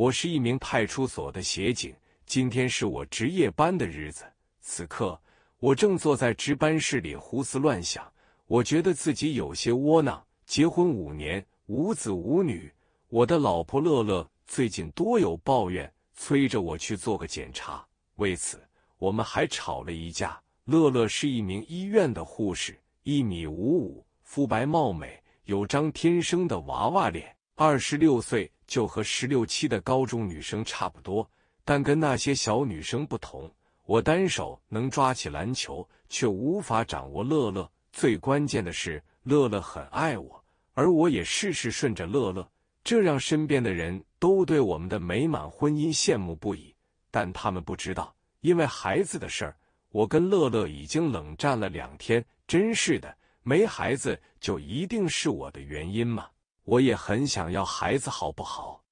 我是一名派出所的协警，今天是我值夜班的日子。此刻，我正坐在值班室里胡思乱想。我觉得自己有些窝囊。结婚五年，无子无女，我的老婆乐乐最近多有抱怨，催着我去做个检查。为此，我们还吵了一架。乐乐是一名医院的护士，一米五五，肤白貌美，有张天生的娃娃脸。二十六岁就和十六七的高中女生差不多，但跟那些小女生不同。我单手能抓起篮球，却无法掌握乐乐。最关键的是，乐乐很爱我，而我也事事顺着乐乐，这让身边的人都对我们的美满婚姻羡慕不已。但他们不知道，因为孩子的事儿，我跟乐乐已经冷战了两天。真是的，没孩子就一定是我的原因吗？我也很想要孩子，好不好？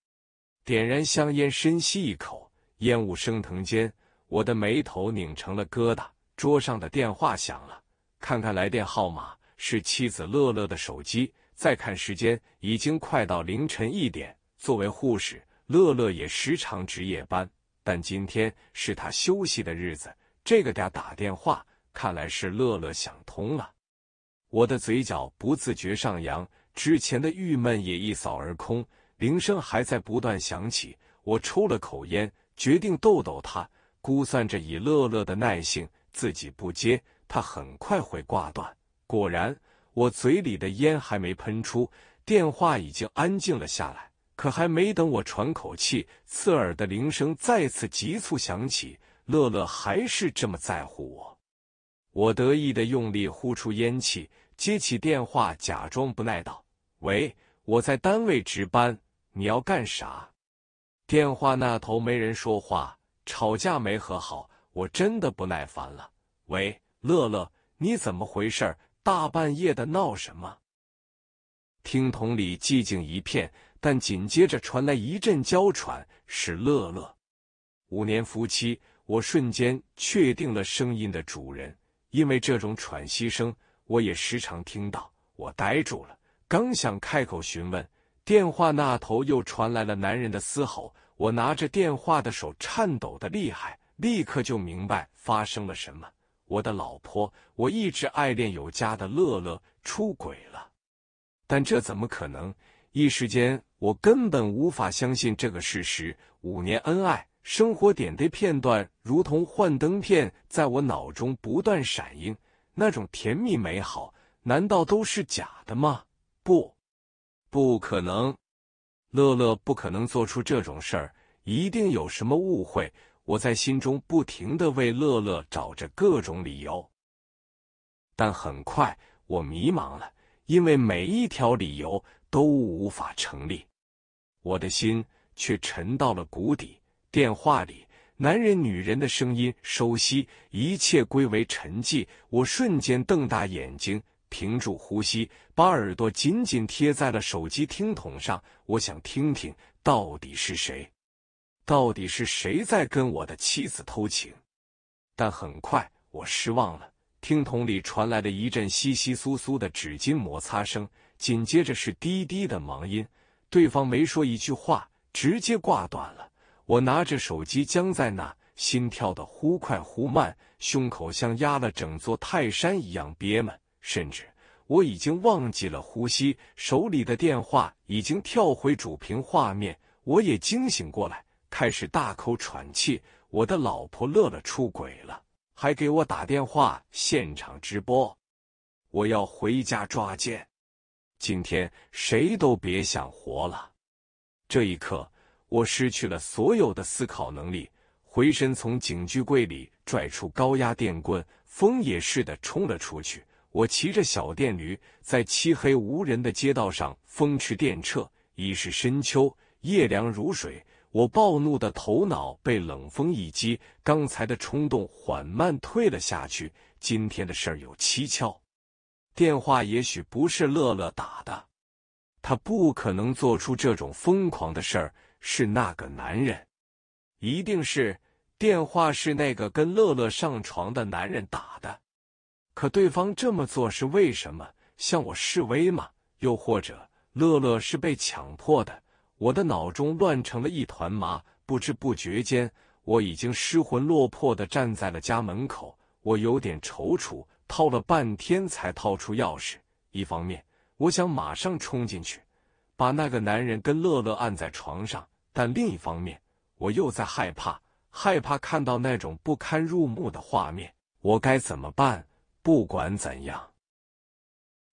点燃香烟，深吸一口，烟雾升腾间，我的眉头拧成了疙瘩。桌上的电话响了，看看来电号码，是妻子乐乐的手机。再看时间，已经快到凌晨一点。作为护士，乐乐也时常值夜班，但今天是他休息的日子。这个点打电话，看来是乐乐想通了。我的嘴角不自觉上扬。之前的郁闷也一扫而空，铃声还在不断响起。我抽了口烟，决定逗逗他。估算着以乐乐的耐性，自己不接，他很快会挂断。果然，我嘴里的烟还没喷出，电话已经安静了下来。可还没等我喘口气，刺耳的铃声再次急促响起。乐乐还是这么在乎我。我得意的用力呼出烟气，接起电话，假装不耐道。喂，我在单位值班，你要干啥？电话那头没人说话，吵架没和好，我真的不耐烦了。喂，乐乐，你怎么回事？大半夜的闹什么？听筒里寂静一片，但紧接着传来一阵娇喘，是乐乐。五年夫妻，我瞬间确定了声音的主人，因为这种喘息声我也时常听到。我呆住了。刚想开口询问，电话那头又传来了男人的嘶吼。我拿着电话的手颤抖的厉害，立刻就明白发生了什么。我的老婆，我一直爱恋有加的乐乐出轨了。但这怎么可能？一时间我根本无法相信这个事实。五年恩爱生活点滴片段，如同幻灯片，在我脑中不断闪映。那种甜蜜美好，难道都是假的吗？不，不可能！乐乐不可能做出这种事儿，一定有什么误会。我在心中不停的为乐乐找着各种理由，但很快我迷茫了，因为每一条理由都无法成立。我的心却沉到了谷底。电话里男人、女人的声音收息，一切归为沉寂。我瞬间瞪大眼睛。屏住呼吸，把耳朵紧紧贴在了手机听筒上。我想听听到底是谁，到底是谁在跟我的妻子偷情？但很快我失望了，听筒里传来了一阵稀稀疏疏的纸巾摩擦声，紧接着是滴滴的忙音。对方没说一句话，直接挂断了。我拿着手机僵在那，心跳的忽快忽慢，胸口像压了整座泰山一样憋闷。甚至我已经忘记了呼吸，手里的电话已经跳回主屏画面，我也惊醒过来，开始大口喘气。我的老婆乐乐出轨了，还给我打电话现场直播，我要回家抓奸，今天谁都别想活了。这一刻，我失去了所有的思考能力，回身从警局柜里拽出高压电棍，疯也似的冲了出去。我骑着小电驴，在漆黑无人的街道上风驰电掣。已是深秋，夜凉如水。我暴怒的头脑被冷风一击，刚才的冲动缓慢退了下去。今天的事儿有蹊跷，电话也许不是乐乐打的，他不可能做出这种疯狂的事儿。是那个男人，一定是电话是那个跟乐乐上床的男人打的。可对方这么做是为什么？向我示威吗？又或者乐乐是被强迫的？我的脑中乱成了一团麻。不知不觉间，我已经失魂落魄地站在了家门口。我有点踌躇，掏了半天才掏出钥匙。一方面，我想马上冲进去，把那个男人跟乐乐按在床上；但另一方面，我又在害怕，害怕看到那种不堪入目的画面。我该怎么办？不管怎样，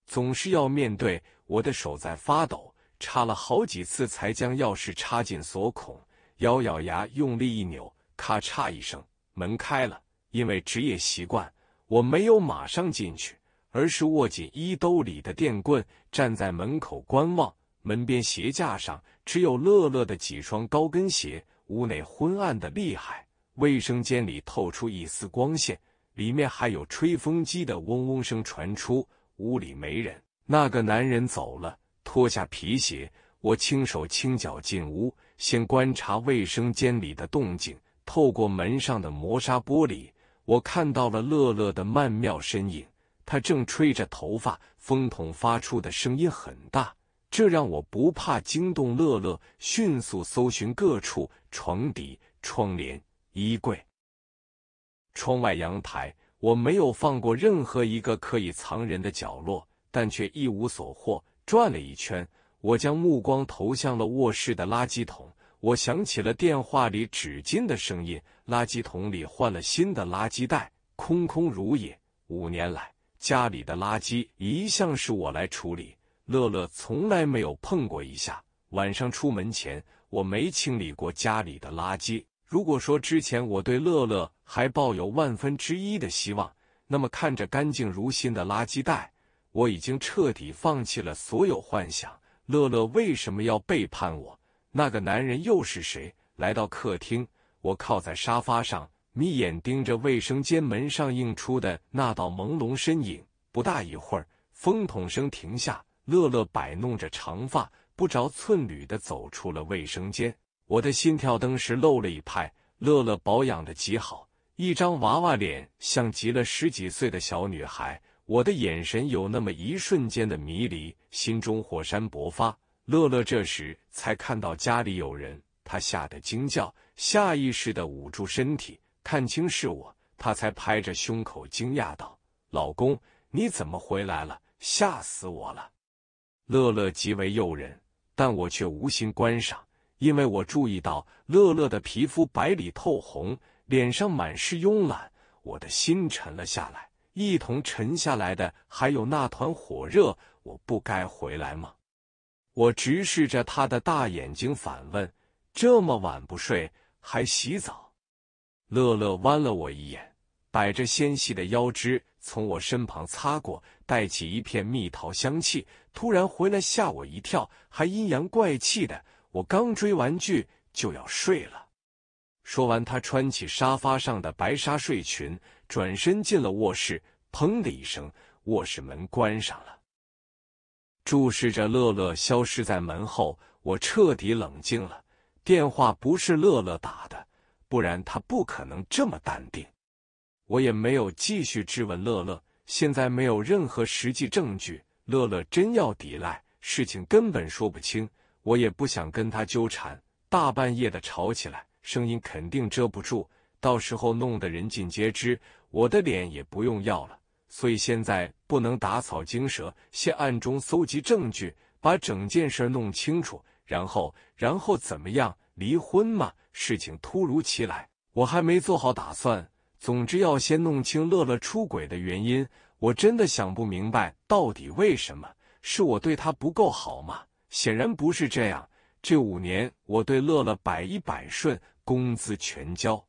总是要面对。我的手在发抖，插了好几次才将钥匙插进锁孔，咬咬牙，用力一扭，咔嚓一声，门开了。因为职业习惯，我没有马上进去，而是握紧衣兜里的电棍，站在门口观望。门边鞋架上只有乐乐的几双高跟鞋。屋内昏暗的厉害，卫生间里透出一丝光线。里面还有吹风机的嗡嗡声传出，屋里没人。那个男人走了，脱下皮鞋，我轻手轻脚进屋，先观察卫生间里的动静。透过门上的磨砂玻璃，我看到了乐乐的曼妙身影，他正吹着头发，风筒发出的声音很大，这让我不怕惊动乐乐。迅速搜寻各处，床底、窗帘、衣柜。窗外阳台，我没有放过任何一个可以藏人的角落，但却一无所获。转了一圈，我将目光投向了卧室的垃圾桶。我想起了电话里纸巾的声音，垃圾桶里换了新的垃圾袋，空空如也。五年来，家里的垃圾一向是我来处理，乐乐从来没有碰过一下。晚上出门前，我没清理过家里的垃圾。如果说之前我对乐乐，还抱有万分之一的希望，那么看着干净如新的垃圾袋，我已经彻底放弃了所有幻想。乐乐为什么要背叛我？那个男人又是谁？来到客厅，我靠在沙发上，眯眼盯着卫生间门上映出的那道朦胧身影。不大一会儿，风筒声停下，乐乐摆弄着长发，不着寸缕的走出了卫生间。我的心跳当时漏了一拍。乐乐保养的极好。一张娃娃脸，像极了十几岁的小女孩。我的眼神有那么一瞬间的迷离，心中火山勃发。乐乐这时才看到家里有人，他吓得惊叫，下意识的捂住身体。看清是我，他才拍着胸口惊讶道：“老公，你怎么回来了？吓死我了！”乐乐极为诱人，但我却无心观赏，因为我注意到乐乐的皮肤白里透红。脸上满是慵懒，我的心沉了下来，一同沉下来的还有那团火热。我不该回来吗？我直视着他的大眼睛，反问：“这么晚不睡，还洗澡？”乐乐弯了我一眼，摆着纤细的腰肢从我身旁擦过，带起一片蜜桃香气。突然回来吓我一跳，还阴阳怪气的：“我刚追完剧，就要睡了。”说完，他穿起沙发上的白纱睡裙，转身进了卧室。砰的一声，卧室门关上了。注视着乐乐消失在门后，我彻底冷静了。电话不是乐乐打的，不然他不可能这么淡定。我也没有继续质问乐乐。现在没有任何实际证据，乐乐真要抵赖，事情根本说不清。我也不想跟他纠缠，大半夜的吵起来。声音肯定遮不住，到时候弄得人尽皆知，我的脸也不用要了。所以现在不能打草惊蛇，先暗中搜集证据，把整件事弄清楚。然后，然后怎么样？离婚吗？事情突如其来，我还没做好打算。总之要先弄清乐乐出轨的原因。我真的想不明白，到底为什么是我对他不够好吗？显然不是这样。这五年我对乐乐百依百顺。工资全交，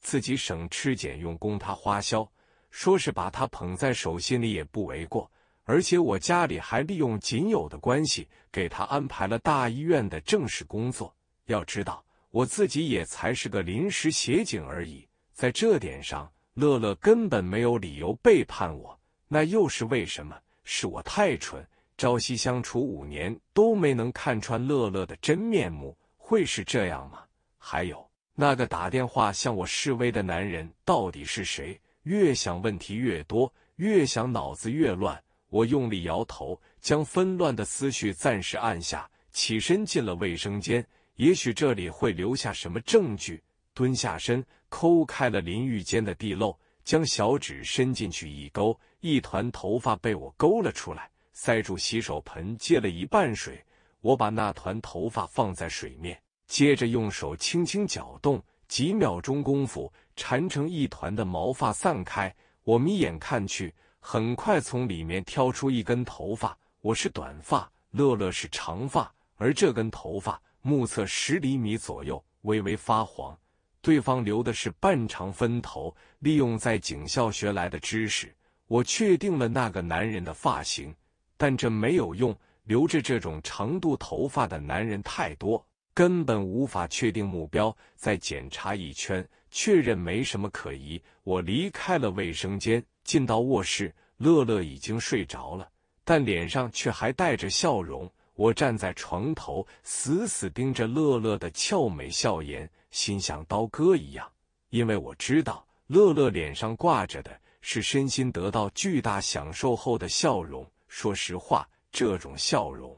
自己省吃俭用供他花销，说是把他捧在手心里也不为过。而且我家里还利用仅有的关系给他安排了大医院的正式工作。要知道，我自己也才是个临时协警而已。在这点上，乐乐根本没有理由背叛我。那又是为什么？是我太蠢，朝夕相处五年都没能看穿乐乐的真面目？会是这样吗？还有那个打电话向我示威的男人到底是谁？越想问题越多，越想脑子越乱。我用力摇头，将纷乱的思绪暂时按下，起身进了卫生间。也许这里会留下什么证据。蹲下身，抠开了淋浴间的地漏，将小指伸进去一勾，一团头发被我勾了出来，塞住洗手盆，接了一半水。我把那团头发放在水面。接着用手轻轻搅动，几秒钟功夫，缠成一团的毛发散开。我眯眼看去，很快从里面挑出一根头发。我是短发，乐乐是长发，而这根头发目测十厘米左右，微微发黄。对方留的是半长分头。利用在警校学来的知识，我确定了那个男人的发型，但这没有用。留着这种长度头发的男人太多。根本无法确定目标。再检查一圈，确认没什么可疑，我离开了卫生间，进到卧室。乐乐已经睡着了，但脸上却还带着笑容。我站在床头，死死盯着乐乐的俏美笑颜，心像刀割一样。因为我知道，乐乐脸上挂着的是身心得到巨大享受后的笑容。说实话，这种笑容。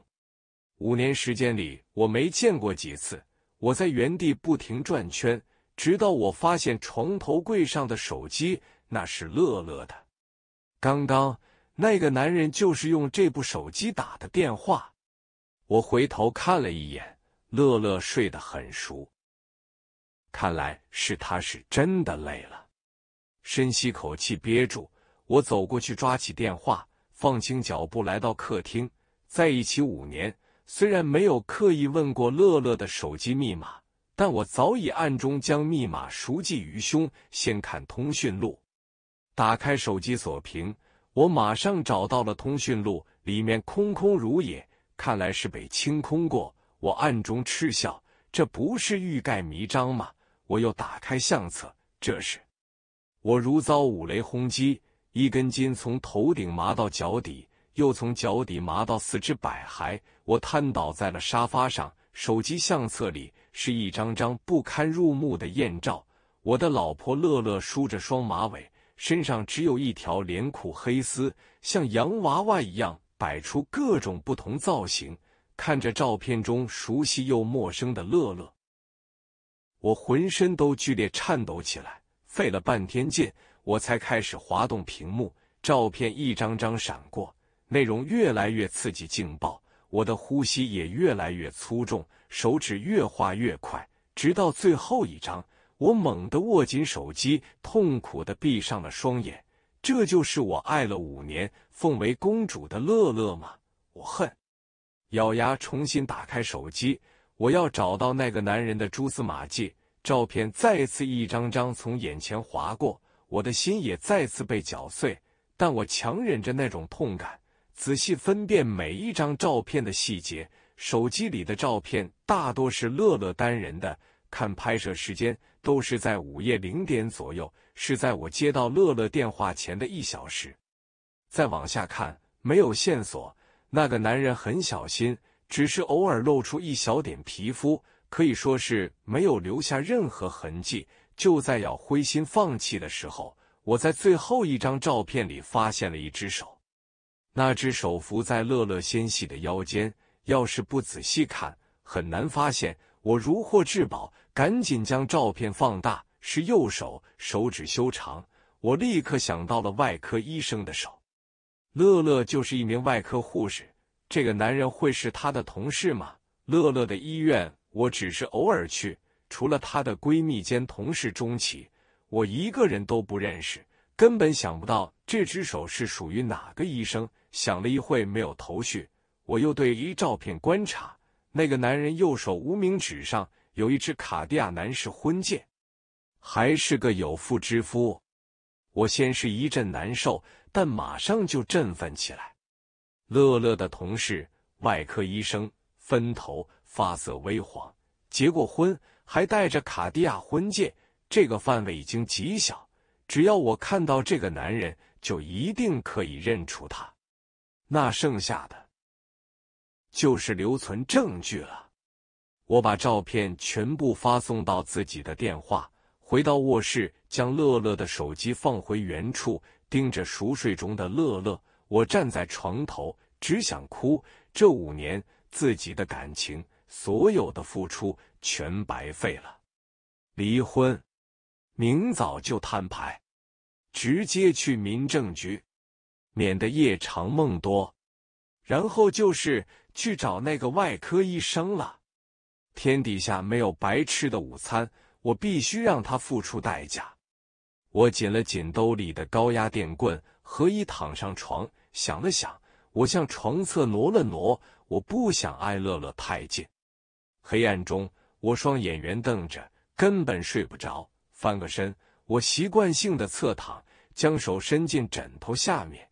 五年时间里，我没见过几次。我在原地不停转圈，直到我发现床头柜上的手机，那是乐乐的。刚刚那个男人就是用这部手机打的电话。我回头看了一眼，乐乐睡得很熟，看来是他是真的累了。深吸口气，憋住，我走过去抓起电话，放轻脚步来到客厅。在一起五年。虽然没有刻意问过乐乐的手机密码，但我早已暗中将密码熟记于胸。先看通讯录，打开手机锁屏，我马上找到了通讯录，里面空空如也，看来是被清空过。我暗中嗤笑，这不是欲盖弥彰吗？我又打开相册，这时我如遭五雷轰击，一根筋从头顶麻到脚底。又从脚底麻到四肢百骸，我瘫倒在了沙发上。手机相册里是一张张不堪入目的艳照，我的老婆乐乐梳着双马尾，身上只有一条连裤黑丝，像洋娃娃一样摆出各种不同造型。看着照片中熟悉又陌生的乐乐，我浑身都剧烈颤抖起来。费了半天劲，我才开始滑动屏幕，照片一张张闪过。内容越来越刺激、劲爆，我的呼吸也越来越粗重，手指越画越快，直到最后一张，我猛地握紧手机，痛苦地闭上了双眼。这就是我爱了五年、奉为公主的乐乐吗？我恨！咬牙重新打开手机，我要找到那个男人的蛛丝马迹。照片再次一张张从眼前划过，我的心也再次被绞碎，但我强忍着那种痛感。仔细分辨每一张照片的细节，手机里的照片大多是乐乐单人的。看拍摄时间，都是在午夜零点左右，是在我接到乐乐电话前的一小时。再往下看，没有线索。那个男人很小心，只是偶尔露出一小点皮肤，可以说是没有留下任何痕迹。就在要灰心放弃的时候，我在最后一张照片里发现了一只手。那只手扶在乐乐纤细的腰间，要是不仔细看，很难发现。我如获至宝，赶紧将照片放大。是右手，手指修长。我立刻想到了外科医生的手。乐乐就是一名外科护士，这个男人会是她的同事吗？乐乐的医院，我只是偶尔去，除了她的闺蜜兼同事钟琪，我一个人都不认识，根本想不到这只手是属于哪个医生。想了一会，没有头绪。我又对一照片观察，那个男人右手无名指上有一只卡地亚男士婚戒，还是个有妇之夫。我先是一阵难受，但马上就振奋起来。乐乐的同事，外科医生，分头发色微黄，结过婚，还戴着卡地亚婚戒。这个范围已经极小，只要我看到这个男人，就一定可以认出他。那剩下的就是留存证据了。我把照片全部发送到自己的电话，回到卧室，将乐乐的手机放回原处，盯着熟睡中的乐乐，我站在床头，只想哭。这五年，自己的感情，所有的付出，全白费了。离婚，明早就摊牌，直接去民政局。免得夜长梦多，然后就是去找那个外科医生了。天底下没有白吃的午餐，我必须让他付出代价。我紧了紧兜里的高压电棍，何以躺上床？想了想，我向床侧挪了挪。我不想挨乐乐太近。黑暗中，我双眼圆瞪着，根本睡不着。翻个身，我习惯性的侧躺，将手伸进枕头下面。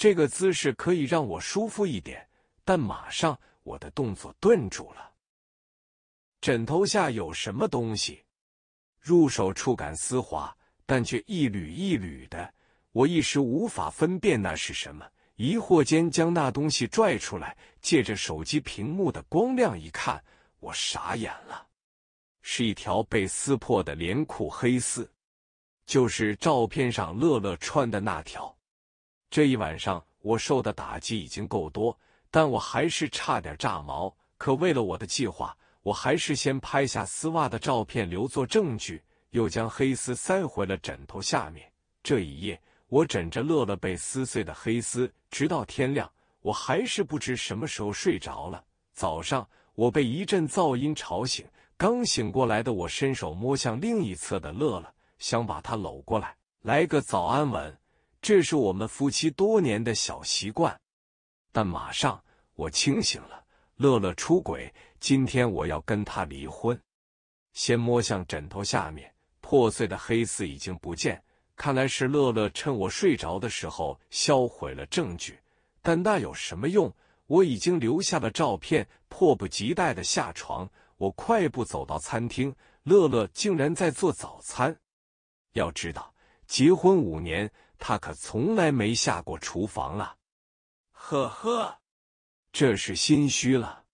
这个姿势可以让我舒服一点，但马上我的动作顿住了。枕头下有什么东西？入手触感丝滑，但却一缕一缕的，我一时无法分辨那是什么。疑惑间，将那东西拽出来，借着手机屏幕的光亮一看，我傻眼了，是一条被撕破的连裤黑丝，就是照片上乐乐穿的那条。这一晚上我受的打击已经够多，但我还是差点炸毛。可为了我的计划，我还是先拍下丝袜的照片留作证据，又将黑丝塞回了枕头下面。这一夜，我枕着乐乐被撕碎的黑丝，直到天亮，我还是不知什么时候睡着了。早上，我被一阵噪音吵醒，刚醒过来的我伸手摸向另一侧的乐乐，想把他搂过来，来个早安吻。这是我们夫妻多年的小习惯，但马上我清醒了。乐乐出轨，今天我要跟他离婚。先摸向枕头下面，破碎的黑丝已经不见，看来是乐乐趁我睡着的时候销毁了证据。但那有什么用？我已经留下了照片。迫不及待的下床，我快步走到餐厅，乐乐竟然在做早餐。要知道，结婚五年。他可从来没下过厨房啊！呵呵，这是心虚了。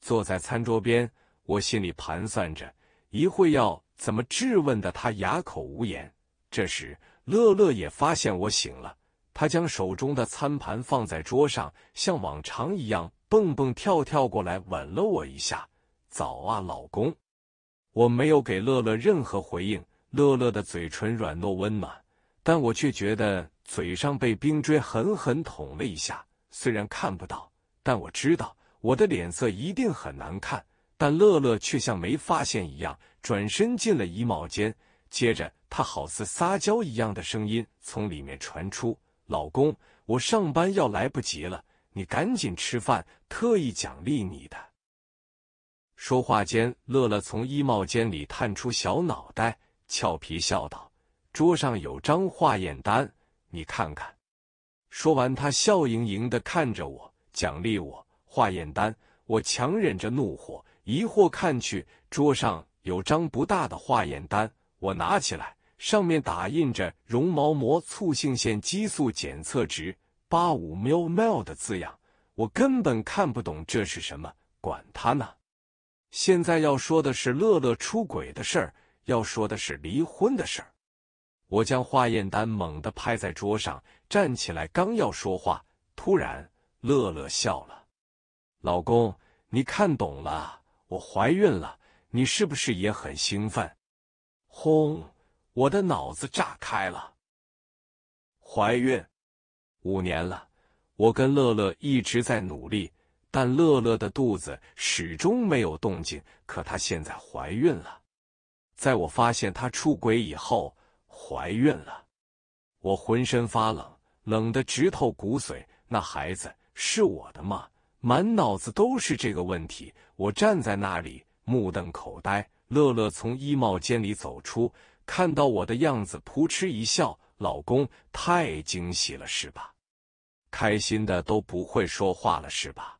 坐在餐桌边，我心里盘算着，一会要怎么质问的他哑口无言。这时，乐乐也发现我醒了，他将手中的餐盘放在桌上，像往常一样蹦蹦跳跳过来，吻了我一下：“早啊，老公。”我没有给乐乐任何回应，乐乐的嘴唇软糯温暖。但我却觉得嘴上被冰锥狠狠捅了一下，虽然看不到，但我知道我的脸色一定很难看。但乐乐却像没发现一样，转身进了衣帽间。接着，他好似撒娇一样的声音从里面传出：“老公，我上班要来不及了，你赶紧吃饭，特意奖励你的。”说话间，乐乐从衣帽间里探出小脑袋，俏皮笑道。桌上有张化验单，你看看。说完，他笑盈盈的看着我，奖励我化验单。我强忍着怒火，疑惑看去，桌上有张不大的化验单。我拿起来，上面打印着绒毛膜促性腺激素检测值八五 mil 的字样。我根本看不懂这是什么，管他呢。现在要说的是乐乐出轨的事儿，要说的是离婚的事儿。我将化验单猛地拍在桌上，站起来刚要说话，突然乐乐笑了：“老公，你看懂了？我怀孕了，你是不是也很兴奋？”轰！我的脑子炸开了。怀孕五年了，我跟乐乐一直在努力，但乐乐的肚子始终没有动静。可她现在怀孕了，在我发现她出轨以后。怀孕了，我浑身发冷，冷的直透骨髓。那孩子是我的吗？满脑子都是这个问题。我站在那里，目瞪口呆。乐乐从衣帽间里走出，看到我的样子，扑哧一笑：“老公，太惊喜了是吧？开心的都不会说话了是吧？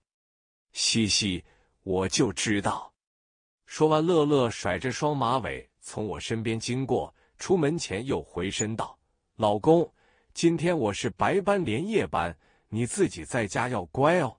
嘻嘻，我就知道。”说完，乐乐甩着双马尾从我身边经过。出门前又回身道：“老公，今天我是白班连夜班，你自己在家要乖哦。”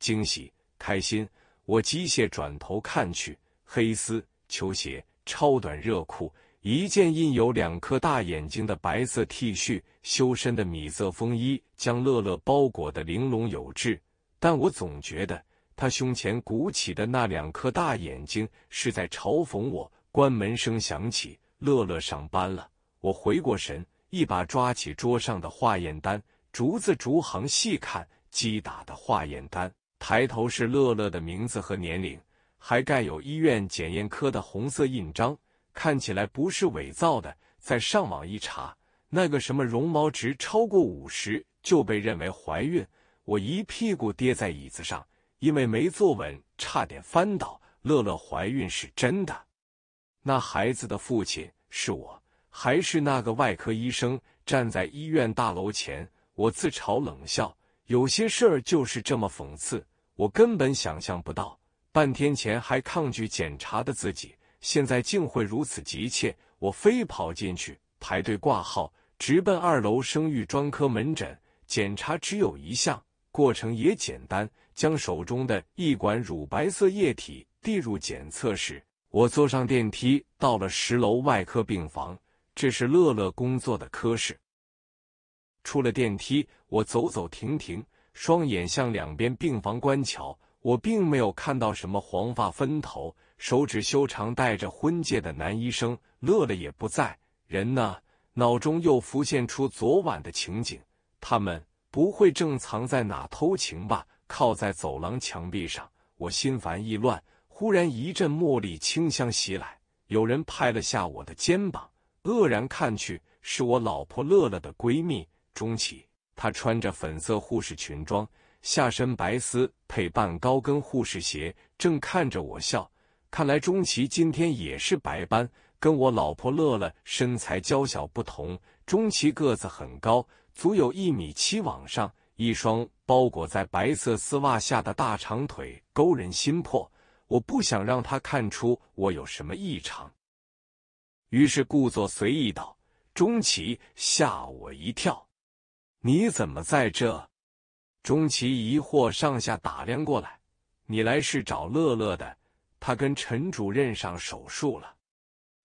惊喜开心，我机械转头看去：黑丝、球鞋、超短热裤，一件印有两颗大眼睛的白色 T 恤，修身的米色风衣将乐乐包裹的玲珑有致。但我总觉得他胸前鼓起的那两颗大眼睛是在嘲讽我。关门声响起。乐乐上班了，我回过神，一把抓起桌上的化验单，逐字逐行细看，击打的化验单，抬头是乐乐的名字和年龄，还盖有医院检验科的红色印章，看起来不是伪造的。再上网一查，那个什么绒毛值超过五十就被认为怀孕，我一屁股跌在椅子上，因为没坐稳，差点翻倒。乐乐怀孕是真的。那孩子的父亲是我，还是那个外科医生？站在医院大楼前，我自嘲冷笑。有些事儿就是这么讽刺，我根本想象不到，半天前还抗拒检查的自己，现在竟会如此急切。我飞跑进去，排队挂号，直奔二楼生育专科门诊。检查只有一项，过程也简单，将手中的一管乳白色液体递入检测室。我坐上电梯，到了十楼外科病房，这是乐乐工作的科室。出了电梯，我走走停停，双眼向两边病房观瞧，我并没有看到什么黄发分头、手指修长、戴着婚戒的男医生。乐乐也不在，人呢？脑中又浮现出昨晚的情景，他们不会正藏在哪偷情吧？靠在走廊墙壁上，我心烦意乱。忽然一阵茉莉清香袭来，有人拍了下我的肩膀，愕然看去，是我老婆乐乐的闺蜜钟琦。她穿着粉色护士裙装，下身白丝配半高跟护士鞋，正看着我笑。看来钟琦今天也是白班，跟我老婆乐乐身材娇小不同，钟琦个子很高，足有一米七往上，一双包裹在白色丝袜下的大长腿勾人心魄。我不想让他看出我有什么异常，于是故作随意道：“钟琪，吓我一跳，你怎么在这？”钟琪疑惑上下打量过来：“你来是找乐乐的，他跟陈主任上手术了。”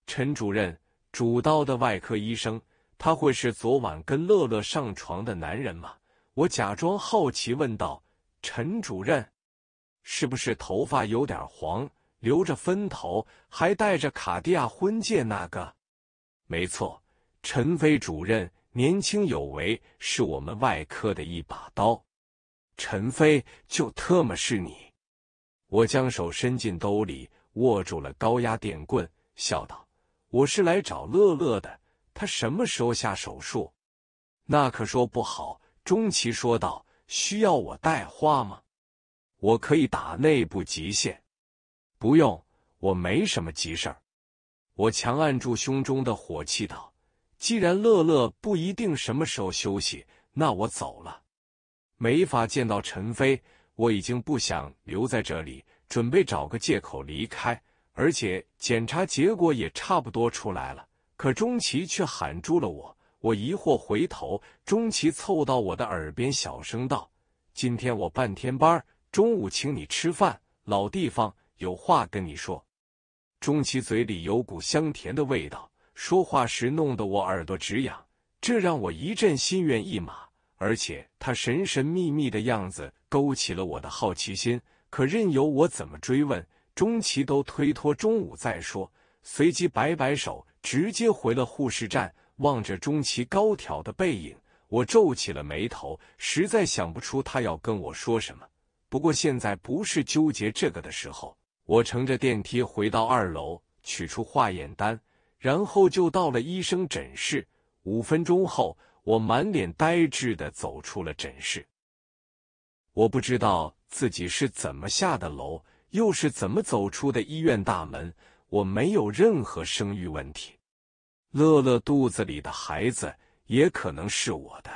陈主任主刀的外科医生，他会是昨晚跟乐乐上床的男人吗？我假装好奇问道：“陈主任。”是不是头发有点黄，留着分头，还戴着卡地亚婚戒那个？没错，陈飞主任年轻有为，是我们外科的一把刀。陈飞，就特么是你！我将手伸进兜里，握住了高压电棍，笑道：“我是来找乐乐的，他什么时候下手术？”那可说不好。钟奇说道：“需要我带话吗？”我可以打内部极限，不用。我没什么急事儿。我强按住胸中的火气道：“既然乐乐不一定什么时候休息，那我走了。”没法见到陈飞，我已经不想留在这里，准备找个借口离开。而且检查结果也差不多出来了。可钟琪却喊住了我。我疑惑回头，钟琪凑到我的耳边小声道：“今天我半天班。”中午请你吃饭，老地方，有话跟你说。钟琪嘴里有股香甜的味道，说话时弄得我耳朵直痒，这让我一阵心猿意马。而且他神神秘秘的样子勾起了我的好奇心，可任由我怎么追问，钟琪都推脱中午再说，随即摆摆手，直接回了护士站。望着钟琪高挑的背影，我皱起了眉头，实在想不出他要跟我说什么。不过现在不是纠结这个的时候。我乘着电梯回到二楼，取出化验单，然后就到了医生诊室。五分钟后，我满脸呆滞的走出了诊室。我不知道自己是怎么下的楼，又是怎么走出的医院大门。我没有任何生育问题，乐乐肚子里的孩子也可能是我的，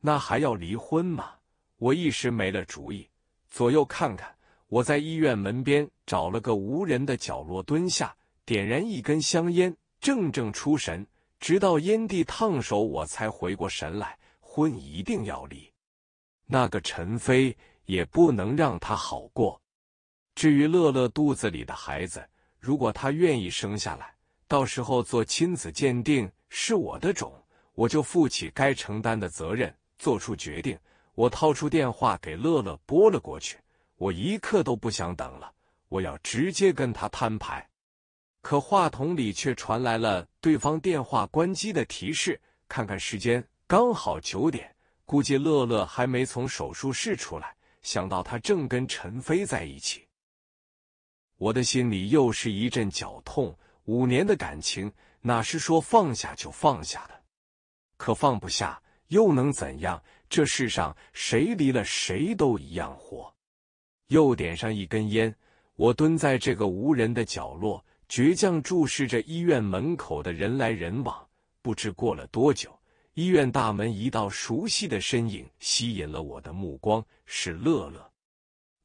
那还要离婚吗？我一时没了主意。左右看看，我在医院门边找了个无人的角落蹲下，点燃一根香烟，怔怔出神，直到烟蒂烫手，我才回过神来。婚一定要离，那个陈飞也不能让他好过。至于乐乐肚子里的孩子，如果他愿意生下来，到时候做亲子鉴定是我的种，我就负起该承担的责任，做出决定。我掏出电话给乐乐拨了过去，我一刻都不想等了，我要直接跟他摊牌。可话筒里却传来了对方电话关机的提示。看看时间，刚好九点，估计乐乐还没从手术室出来。想到他正跟陈飞在一起，我的心里又是一阵绞痛。五年的感情，哪是说放下就放下的？可放不下，又能怎样？这世上谁离了谁都一样活。又点上一根烟，我蹲在这个无人的角落，倔强注视着医院门口的人来人往。不知过了多久，医院大门一道熟悉的身影吸引了我的目光，是乐乐。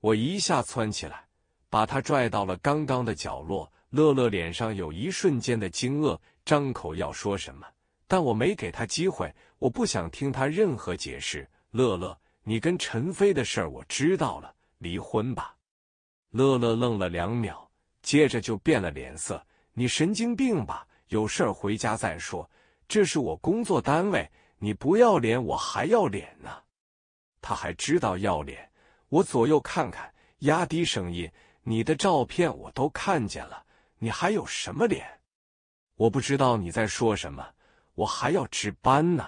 我一下窜起来，把他拽到了刚刚的角落。乐乐脸上有一瞬间的惊愕，张口要说什么。但我没给他机会，我不想听他任何解释。乐乐，你跟陈飞的事儿我知道了，离婚吧。乐乐愣了两秒，接着就变了脸色：“你神经病吧？有事儿回家再说。这是我工作单位，你不要脸，我还要脸呢。”他还知道要脸，我左右看看，压低声音：“你的照片我都看见了，你还有什么脸？我不知道你在说什么。”我还要值班呢，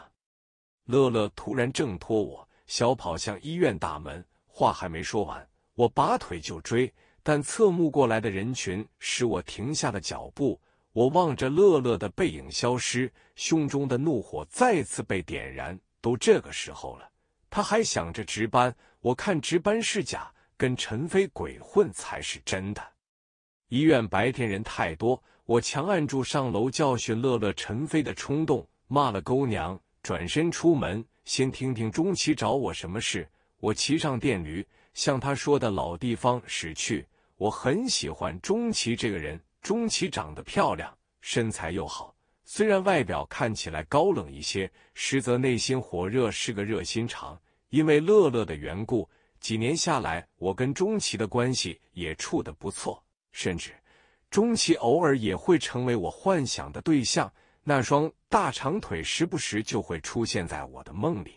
乐乐突然挣脱我，小跑向医院大门。话还没说完，我拔腿就追，但侧目过来的人群使我停下了脚步。我望着乐乐的背影消失，胸中的怒火再次被点燃。都这个时候了，他还想着值班。我看值班是假，跟陈飞鬼混才是真的。医院白天人太多。我强按住上楼教训乐乐、陈飞的冲动，骂了勾娘，转身出门，先听听钟琪找我什么事。我骑上电驴，向他说的老地方驶去。我很喜欢钟琪这个人，钟琪长得漂亮，身材又好，虽然外表看起来高冷一些，实则内心火热，是个热心肠。因为乐乐的缘故，几年下来，我跟钟琪的关系也处得不错，甚至。钟琪偶尔也会成为我幻想的对象，那双大长腿时不时就会出现在我的梦里。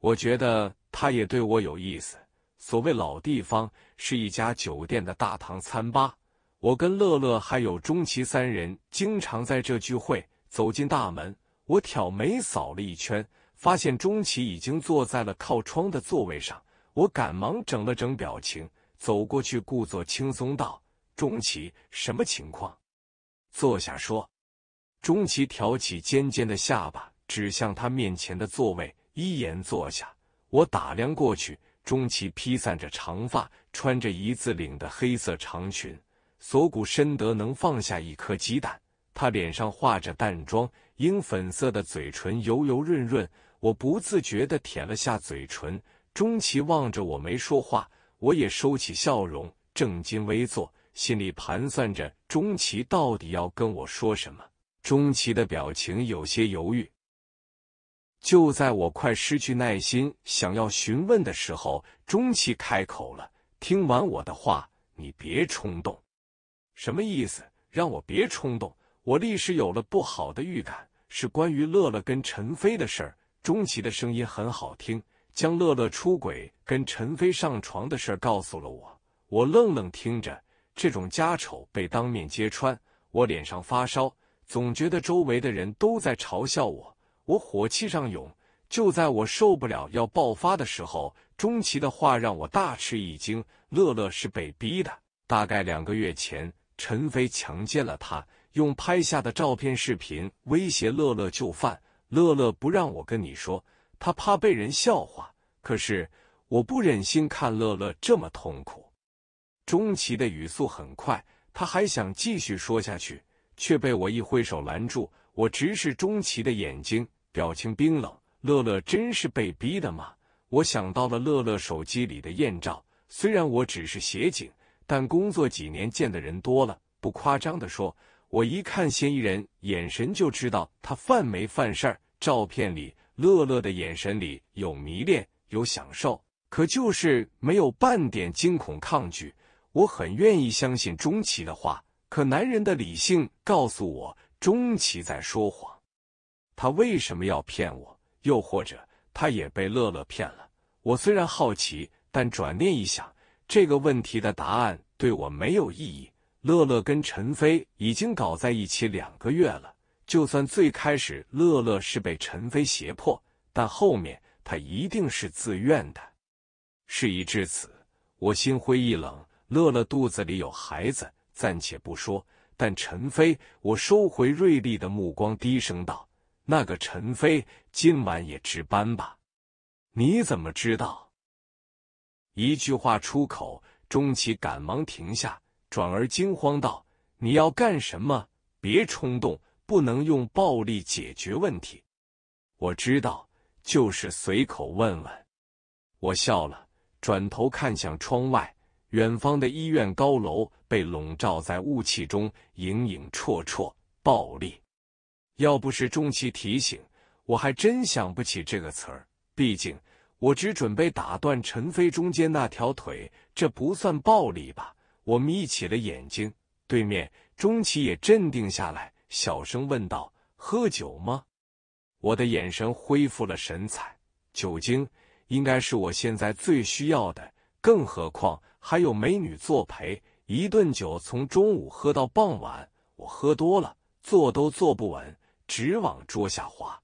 我觉得他也对我有意思。所谓老地方，是一家酒店的大堂餐吧。我跟乐乐还有钟琪三人经常在这聚会。走进大门，我挑眉扫了一圈，发现钟琪已经坐在了靠窗的座位上。我赶忙整了整表情，走过去，故作轻松道。钟琪，什么情况？坐下说。钟琪挑起尖尖的下巴，指向他面前的座位，一言坐下。我打量过去，钟琪披散着长发，穿着一字领的黑色长裙，锁骨深得能放下一颗鸡蛋。他脸上画着淡妆，樱粉色的嘴唇油油润润。我不自觉的舔了下嘴唇。钟琪望着我，没说话。我也收起笑容，正襟危坐。心里盘算着钟琪到底要跟我说什么。钟琪的表情有些犹豫。就在我快失去耐心，想要询问的时候，钟琪开口了：“听完我的话，你别冲动。”什么意思？让我别冲动？我立时有了不好的预感，是关于乐乐跟陈飞的事儿。钟琪的声音很好听，将乐乐出轨跟陈飞上床的事告诉了我。我愣愣听着。这种家丑被当面揭穿，我脸上发烧，总觉得周围的人都在嘲笑我。我火气上涌，就在我受不了要爆发的时候，钟琪的话让我大吃一惊：乐乐是被逼的。大概两个月前，陈飞强奸了他，用拍下的照片、视频威胁乐乐就范。乐乐不让我跟你说，他怕被人笑话。可是我不忍心看乐乐这么痛苦。钟琪的语速很快，他还想继续说下去，却被我一挥手拦住。我直视钟琪的眼睛，表情冰冷。乐乐真是被逼的吗？我想到了乐乐手机里的艳照。虽然我只是协警，但工作几年见的人多了，不夸张地说，我一看嫌疑人眼神就知道他犯没犯事儿。照片里，乐乐的眼神里有迷恋，有享受，可就是没有半点惊恐抗拒。我很愿意相信钟琪的话，可男人的理性告诉我，钟琪在说谎。他为什么要骗我？又或者他也被乐乐骗了？我虽然好奇，但转念一想，这个问题的答案对我没有意义。乐乐跟陈飞已经搞在一起两个月了，就算最开始乐乐是被陈飞胁迫，但后面他一定是自愿的。事已至此，我心灰意冷。乐乐肚子里有孩子，暂且不说。但陈飞，我收回锐利的目光，低声道：“那个陈飞今晚也值班吧？”你怎么知道？一句话出口，钟奇赶忙停下，转而惊慌道：“你要干什么？别冲动，不能用暴力解决问题。”我知道，就是随口问问。我笑了，转头看向窗外。远方的医院高楼被笼罩在雾气中，影影绰绰。暴力，要不是钟奇提醒，我还真想不起这个词儿。毕竟我只准备打断陈飞中间那条腿，这不算暴力吧？我眯起了眼睛。对面，钟奇也镇定下来，小声问道：“喝酒吗？”我的眼神恢复了神采，酒精应该是我现在最需要的。更何况。还有美女作陪，一顿酒从中午喝到傍晚。我喝多了，坐都坐不稳，直往桌下滑。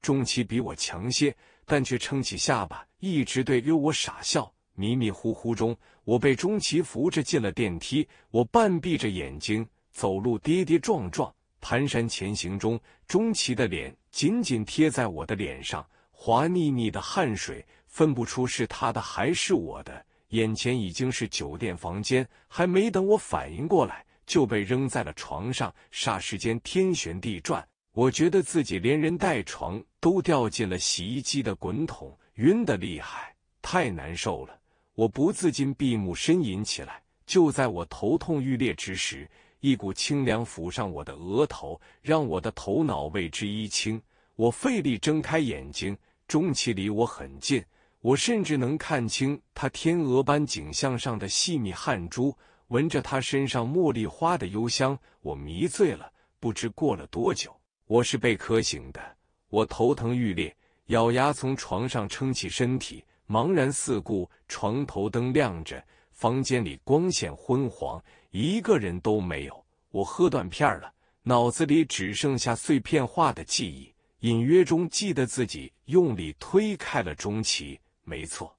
钟琪比我强些，但却撑起下巴，一直对约我傻笑。迷迷糊糊中，我被钟琪扶着进了电梯。我半闭着眼睛走路，跌跌撞撞，蹒跚前行中，钟琪的脸紧紧贴在我的脸上，滑腻腻的汗水，分不出是他的还是我的。眼前已经是酒店房间，还没等我反应过来，就被扔在了床上。霎时间天旋地转，我觉得自己连人带床都掉进了洗衣机的滚筒，晕得厉害，太难受了。我不自禁闭目呻吟起来。就在我头痛欲裂之时，一股清凉抚上我的额头，让我的头脑为之一清。我费力睁开眼睛，钟奇离我很近。我甚至能看清他天鹅般颈项上的细密汗珠，闻着他身上茉莉花的幽香，我迷醉了。不知过了多久，我是被渴醒的，我头疼欲裂，咬牙从床上撑起身体，茫然四顾。床头灯亮着，房间里光线昏黄，一个人都没有。我喝断片了，脑子里只剩下碎片化的记忆，隐约中记得自己用力推开了钟琦。没错，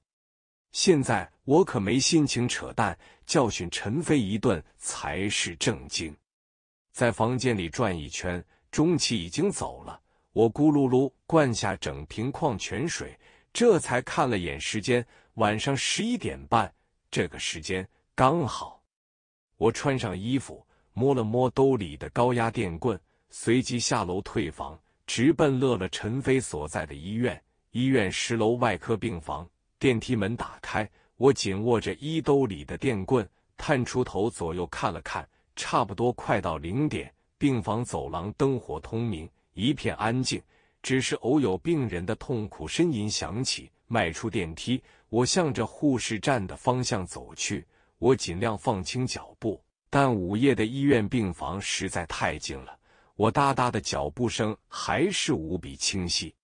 现在我可没心情扯淡，教训陈飞一顿才是正经。在房间里转一圈，钟琪已经走了。我咕噜噜灌下整瓶矿泉水，这才看了眼时间，晚上十一点半，这个时间刚好。我穿上衣服，摸了摸兜里的高压电棍，随即下楼退房，直奔乐乐、陈飞所在的医院。医院十楼外科病房，电梯门打开，我紧握着衣兜里的电棍，探出头左右看了看，差不多快到零点。病房走廊灯火通明，一片安静，只是偶有病人的痛苦呻吟响起。迈出电梯，我向着护士站的方向走去。我尽量放轻脚步，但午夜的医院病房实在太静了，我哒哒的脚步声还是无比清晰。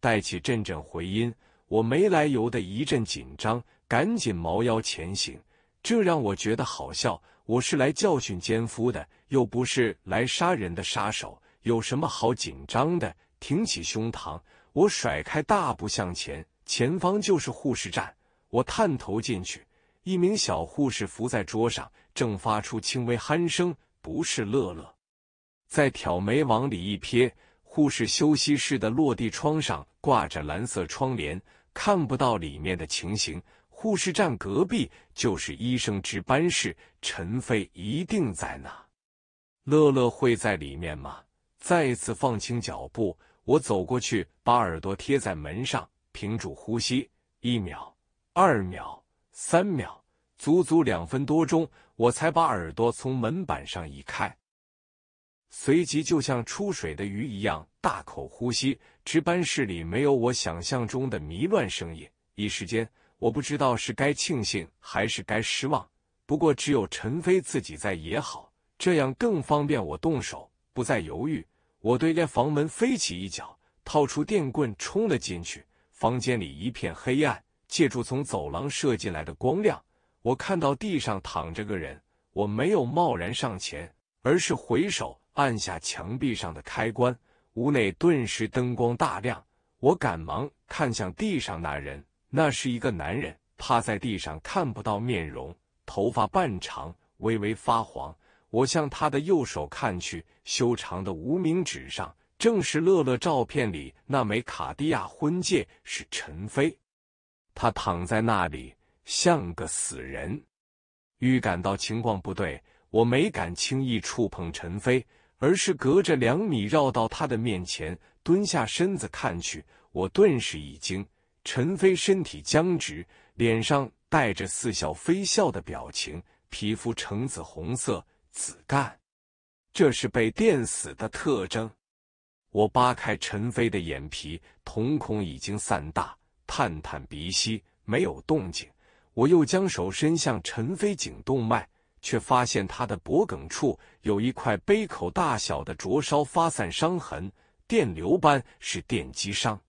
带起阵阵回音，我没来由的一阵紧张，赶紧猫腰前行。这让我觉得好笑，我是来教训奸夫的，又不是来杀人的杀手，有什么好紧张的？挺起胸膛，我甩开大步向前，前方就是护士站。我探头进去，一名小护士伏在桌上，正发出轻微鼾声，不是乐乐。再挑眉往里一瞥。护士休息室的落地窗上挂着蓝色窗帘，看不到里面的情形。护士站隔壁就是医生值班室，陈飞一定在那。乐乐会在里面吗？再一次放轻脚步，我走过去，把耳朵贴在门上，屏住呼吸，一秒、二秒、三秒，足足两分多钟，我才把耳朵从门板上移开。随即就像出水的鱼一样大口呼吸。值班室里没有我想象中的迷乱声音，一时间我不知道是该庆幸还是该失望。不过只有陈飞自己在也好，这样更方便我动手，不再犹豫。我对连房门飞起一脚，掏出电棍冲了进去。房间里一片黑暗，借助从走廊射进来的光亮，我看到地上躺着个人。我没有贸然上前，而是回首。按下墙壁上的开关，屋内顿时灯光大亮。我赶忙看向地上那人，那是一个男人，趴在地上，看不到面容，头发半长，微微发黄。我向他的右手看去，修长的无名指上正是乐乐照片里那枚卡地亚婚戒，是陈飞。他躺在那里，像个死人。预感到情况不对，我没敢轻易触碰陈飞。而是隔着两米绕到他的面前，蹲下身子看去。我顿时一惊，陈飞身体僵直，脸上带着似笑非笑的表情，皮肤呈紫红色、紫干，这是被电死的特征。我扒开陈飞的眼皮，瞳孔已经散大，探探鼻息，没有动静。我又将手伸向陈飞颈动脉。却发现他的脖颈处有一块杯口大小的灼烧发散伤痕，电流般是电击伤。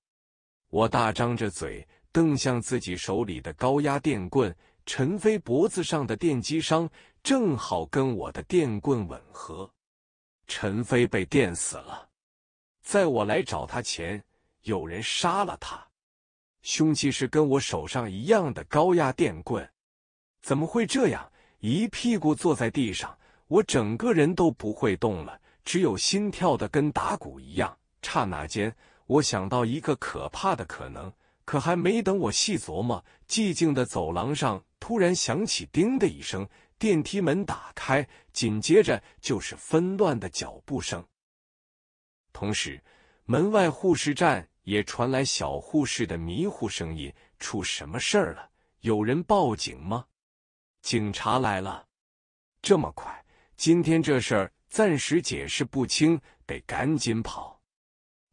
我大张着嘴瞪向自己手里的高压电棍，陈飞脖子上的电击伤正好跟我的电棍吻合。陈飞被电死了，在我来找他前，有人杀了他，凶器是跟我手上一样的高压电棍。怎么会这样？一屁股坐在地上，我整个人都不会动了，只有心跳的跟打鼓一样。刹那间，我想到一个可怕的可能，可还没等我细琢磨，寂静的走廊上突然响起“叮”的一声，电梯门打开，紧接着就是纷乱的脚步声。同时，门外护士站也传来小护士的迷糊声音：“出什么事儿了？有人报警吗？”警察来了，这么快！今天这事儿暂时解释不清，得赶紧跑！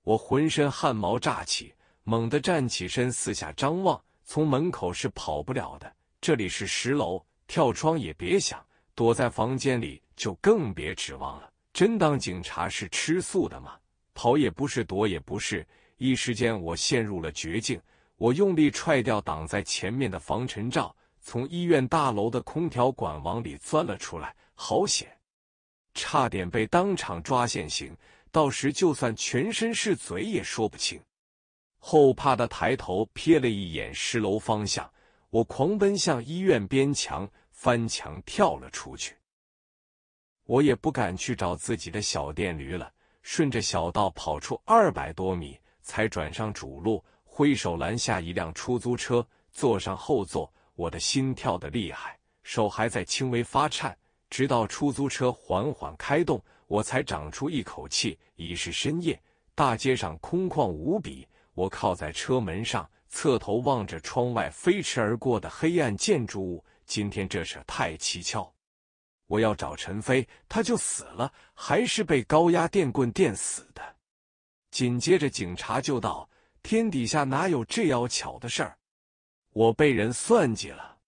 我浑身汗毛炸起，猛地站起身，四下张望。从门口是跑不了的，这里是十楼，跳窗也别想，躲在房间里就更别指望了。真当警察是吃素的吗？跑也不是，躲也不是，一时间我陷入了绝境。我用力踹掉挡在前面的防尘罩。从医院大楼的空调管往里钻了出来，好险！差点被当场抓现行，到时就算全身是嘴也说不清。后怕的抬头瞥了一眼十楼方向，我狂奔向医院边墙，翻墙跳了出去。我也不敢去找自己的小电驴了，顺着小道跑出二百多米，才转上主路，挥手拦下一辆出租车，坐上后座。我的心跳的厉害，手还在轻微发颤，直到出租车缓缓开动，我才长出一口气。已是深夜，大街上空旷无比，我靠在车门上，侧头望着窗外飞驰而过的黑暗建筑物。今天这事太蹊跷，我要找陈飞，他就死了，还是被高压电棍电死的。紧接着警察就到，天底下哪有这要巧的事儿？我被人算计了，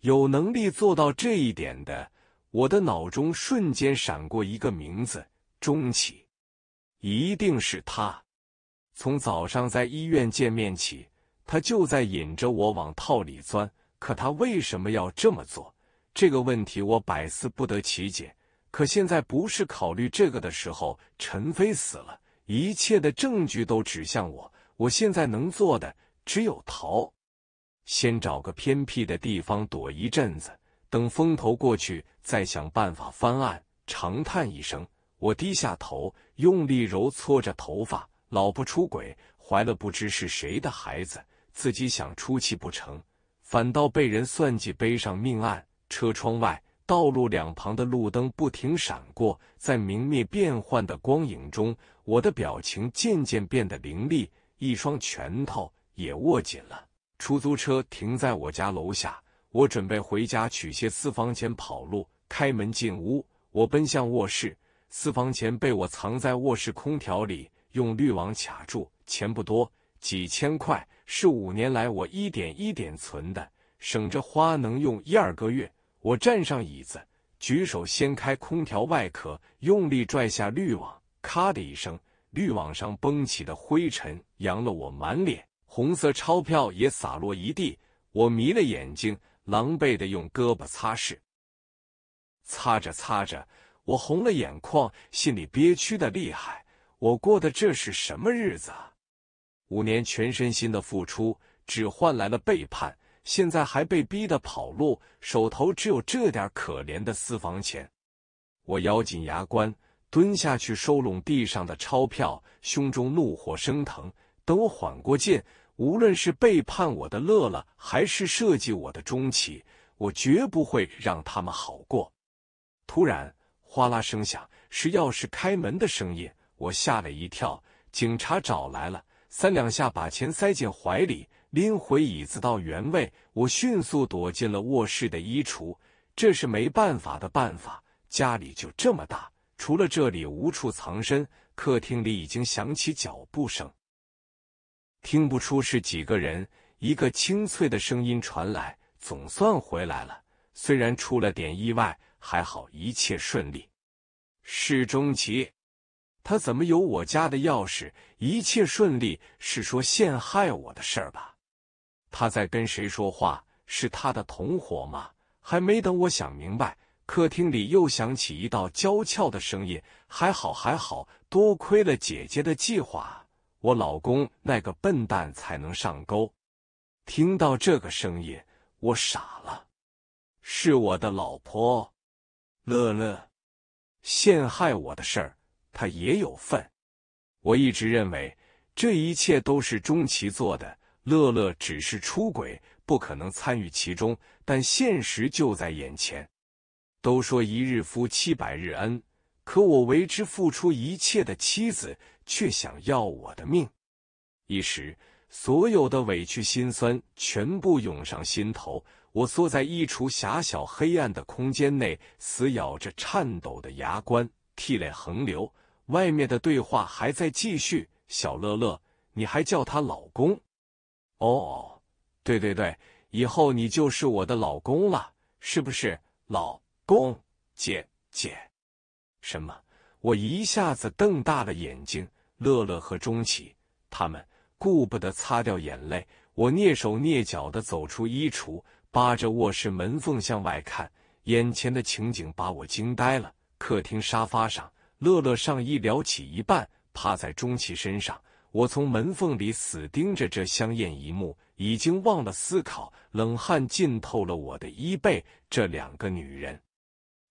有能力做到这一点的，我的脑中瞬间闪过一个名字——钟启，一定是他。从早上在医院见面起，他就在引着我往套里钻。可他为什么要这么做？这个问题我百思不得其解。可现在不是考虑这个的时候。陈飞死了，一切的证据都指向我。我现在能做的只有逃。先找个偏僻的地方躲一阵子，等风头过去，再想办法翻案。长叹一声，我低下头，用力揉搓着头发。老婆出轨，怀了不知是谁的孩子，自己想出气不成，反倒被人算计，背上命案。车窗外，道路两旁的路灯不停闪过，在明灭变幻的光影中，我的表情渐渐变得凌厉，一双拳头也握紧了。出租车停在我家楼下，我准备回家取些私房钱跑路。开门进屋，我奔向卧室，私房钱被我藏在卧室空调里，用滤网卡住。钱不多，几千块，是五年来我一点一点存的，省着花能用一二个月。我站上椅子，举手掀开空调外壳，用力拽下滤网，咔的一声，滤网上崩起的灰尘扬了我满脸。红色钞票也洒落一地，我迷了眼睛，狼狈的用胳膊擦拭。擦着擦着，我红了眼眶，心里憋屈的厉害。我过的这是什么日子啊？五年全身心的付出，只换来了背叛，现在还被逼的跑路，手头只有这点可怜的私房钱。我咬紧牙关，蹲下去收拢地上的钞票，胸中怒火升腾。等我缓过劲。无论是背叛我的乐乐，还是设计我的钟奇，我绝不会让他们好过。突然，哗啦声响，是钥匙开门的声音，我吓了一跳。警察找来了，三两下把钱塞进怀里，拎回椅子到原位。我迅速躲进了卧室的衣橱，这是没办法的办法。家里就这么大，除了这里无处藏身。客厅里已经响起脚步声。听不出是几个人，一个清脆的声音传来：“总算回来了，虽然出了点意外，还好一切顺利。”是钟琪，他怎么有我家的钥匙？一切顺利，是说陷害我的事儿吧？他在跟谁说话？是他的同伙吗？还没等我想明白，客厅里又响起一道娇俏的声音：“还好，还好，多亏了姐姐的计划。”我老公那个笨蛋才能上钩。听到这个声音，我傻了，是我的老婆乐乐，陷害我的事儿，他也有份。我一直认为这一切都是钟琪做的，乐乐只是出轨，不可能参与其中。但现实就在眼前。都说一日夫妻百日恩，可我为之付出一切的妻子。却想要我的命，一时所有的委屈心酸全部涌上心头。我缩在衣橱狭小黑暗的空间内，死咬着颤抖的牙关，涕泪横流。外面的对话还在继续：“小乐乐，你还叫他老公？”“哦，对对对，以后你就是我的老公了，是不是，老公姐姐？”“什么？”我一下子瞪大了眼睛。乐乐和钟琪他们顾不得擦掉眼泪，我蹑手蹑脚的走出衣橱，扒着卧室门缝向外看，眼前的情景把我惊呆了。客厅沙发上，乐乐上衣撩起一半，趴在钟琪身上。我从门缝里死盯着这香艳一幕，已经忘了思考，冷汗浸透了我的衣背。这两个女人，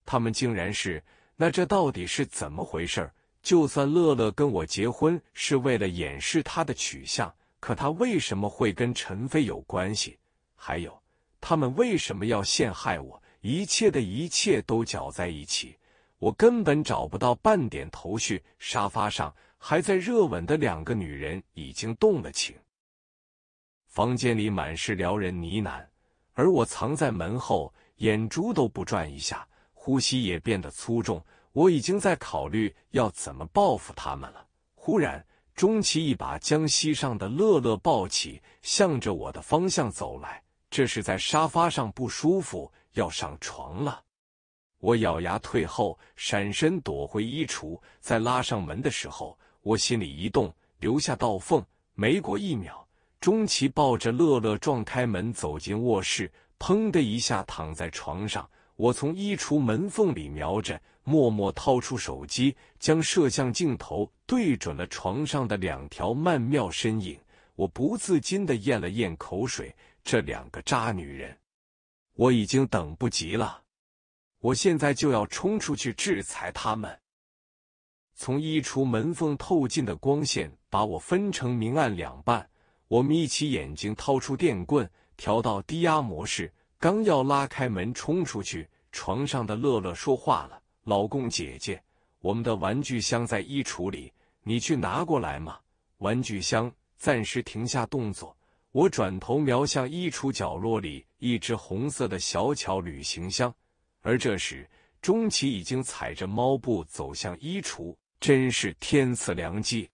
她们竟然是……那这到底是怎么回事儿？就算乐乐跟我结婚是为了掩饰他的取向，可他为什么会跟陈飞有关系？还有，他们为什么要陷害我？一切的一切都搅在一起，我根本找不到半点头绪。沙发上还在热吻的两个女人已经动了情，房间里满是撩人呢喃，而我藏在门后，眼珠都不转一下，呼吸也变得粗重。我已经在考虑要怎么报复他们了。忽然，钟奇一把将膝上的乐乐抱起，向着我的方向走来。这是在沙发上不舒服，要上床了。我咬牙退后，闪身躲回衣橱，在拉上门的时候，我心里一动，留下道缝。没过一秒，钟奇抱着乐乐撞开门，走进卧室，砰的一下躺在床上。我从衣橱门缝里瞄着，默默掏出手机，将摄像镜头对准了床上的两条曼妙身影。我不自禁的咽了咽口水，这两个渣女人，我已经等不及了，我现在就要冲出去制裁他们。从衣橱门缝透进的光线把我分成明暗两半，我眯起眼睛，掏出电棍，调到低压模式。刚要拉开门冲出去，床上的乐乐说话了：“老公，姐姐，我们的玩具箱在衣橱里，你去拿过来嘛。”玩具箱暂时停下动作，我转头瞄向衣橱角落里一只红色的小巧旅行箱。而这时，钟琪已经踩着猫步走向衣橱，真是天赐良机。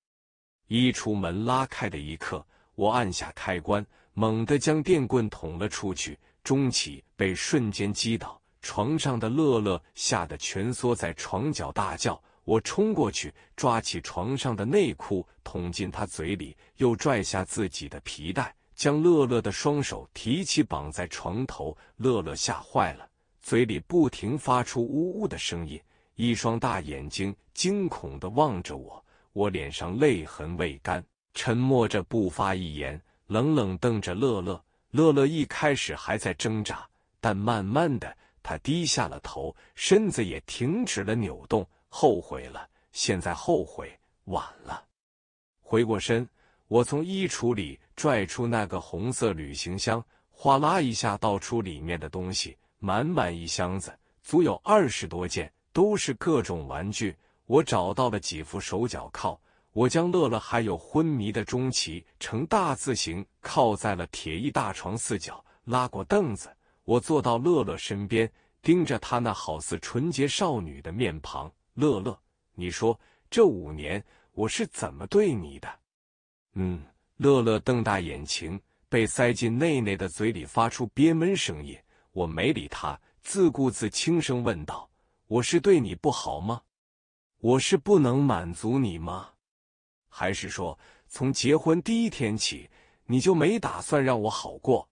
衣橱门拉开的一刻，我按下开关，猛地将电棍捅了出去。钟启被瞬间击倒，床上的乐乐吓得蜷缩在床角大叫。我冲过去，抓起床上的内裤捅进他嘴里，又拽下自己的皮带，将乐乐的双手提起绑在床头。乐乐吓坏了，嘴里不停发出呜呜的声音，一双大眼睛惊恐地望着我。我脸上泪痕未干，沉默着不发一言，冷冷瞪着乐乐。乐乐一开始还在挣扎，但慢慢的，他低下了头，身子也停止了扭动，后悔了，现在后悔晚了。回过身，我从衣橱里拽出那个红色旅行箱，哗啦一下倒出里面的东西，满满一箱子，足有二十多件，都是各种玩具。我找到了几副手脚铐。我将乐乐还有昏迷的钟琪呈大字形靠在了铁艺大床四角，拉过凳子，我坐到乐乐身边，盯着他那好似纯洁少女的面庞。乐乐，你说这五年我是怎么对你的？嗯，乐乐瞪大眼睛，被塞进内内的嘴里，发出憋闷声音。我没理他，自顾自轻声问道：“我是对你不好吗？我是不能满足你吗？”还是说，从结婚第一天起，你就没打算让我好过？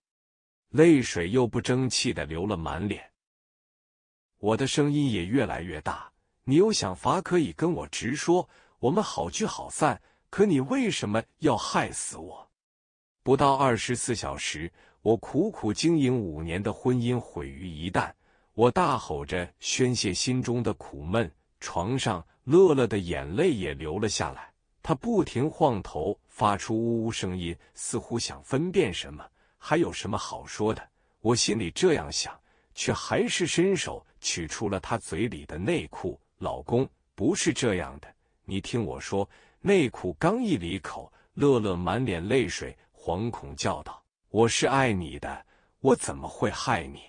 泪水又不争气的流了满脸，我的声音也越来越大。你有想法可以跟我直说，我们好聚好散。可你为什么要害死我？不到二十四小时，我苦苦经营五年的婚姻毁于一旦。我大吼着宣泄心中的苦闷，床上乐乐的眼泪也流了下来。他不停晃头，发出呜呜声音，似乎想分辨什么。还有什么好说的？我心里这样想，却还是伸手取出了他嘴里的内裤。老公，不是这样的，你听我说。内裤刚一离口，乐乐满脸泪水，惶恐叫道：“我是爱你的，我怎么会害你？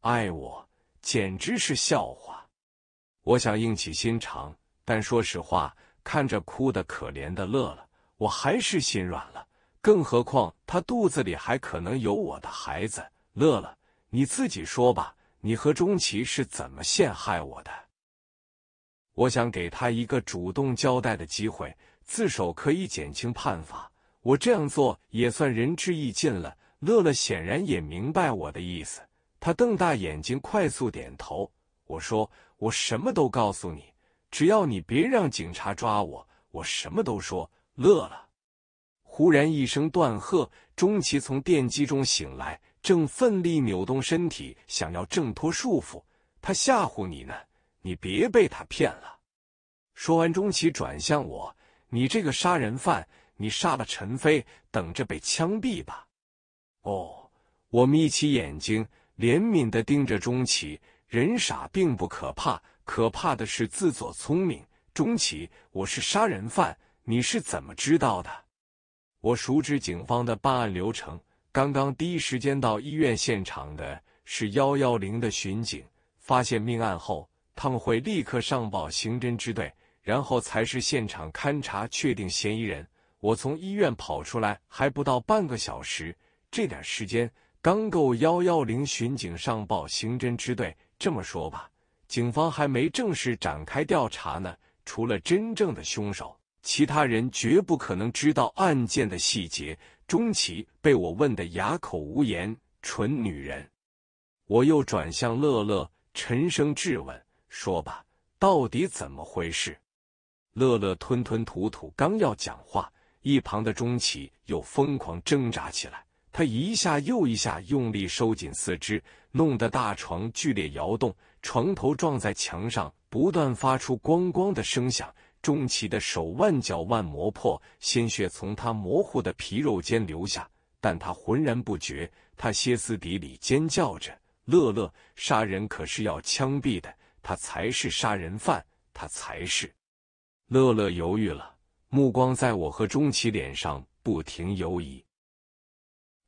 爱我简直是笑话。”我想硬起心肠，但说实话。看着哭的可怜的乐乐，我还是心软了。更何况他肚子里还可能有我的孩子。乐乐，你自己说吧，你和钟琪是怎么陷害我的？我想给他一个主动交代的机会，自首可以减轻判罚。我这样做也算仁至义尽了。乐乐显然也明白我的意思，他瞪大眼睛，快速点头。我说：“我什么都告诉你。”只要你别让警察抓我，我什么都说。乐了。忽然一声断喝，钟琪从电击中醒来，正奋力扭动身体，想要挣脱束缚。他吓唬你呢，你别被他骗了。说完，钟琪转向我：“你这个杀人犯，你杀了陈飞，等着被枪毙吧。”哦，我眯起眼睛，怜悯的盯着钟琪。人傻并不可怕。可怕的是自作聪明，钟奇，我是杀人犯，你是怎么知道的？我熟知警方的办案流程。刚刚第一时间到医院现场的是幺幺零的巡警，发现命案后，他们会立刻上报刑侦支队，然后才是现场勘查、确定嫌疑人。我从医院跑出来还不到半个小时，这点时间刚够幺幺零巡警上报刑侦支队。这么说吧。警方还没正式展开调查呢。除了真正的凶手，其他人绝不可能知道案件的细节。钟奇被我问得哑口无言，蠢女人！我又转向乐乐，沉声质问：“说吧，到底怎么回事？”乐乐吞吞吐吐，刚要讲话，一旁的钟奇又疯狂挣扎起来，他一下又一下用力收紧四肢，弄得大床剧烈摇动。床头撞在墙上，不断发出咣咣的声响。钟奇的手腕、脚腕磨破，鲜血从他模糊的皮肉间流下，但他浑然不觉。他歇斯底里尖叫着：“乐乐，杀人可是要枪毙的，他才是杀人犯，他才是！”乐乐犹豫了，目光在我和钟奇脸上不停游移，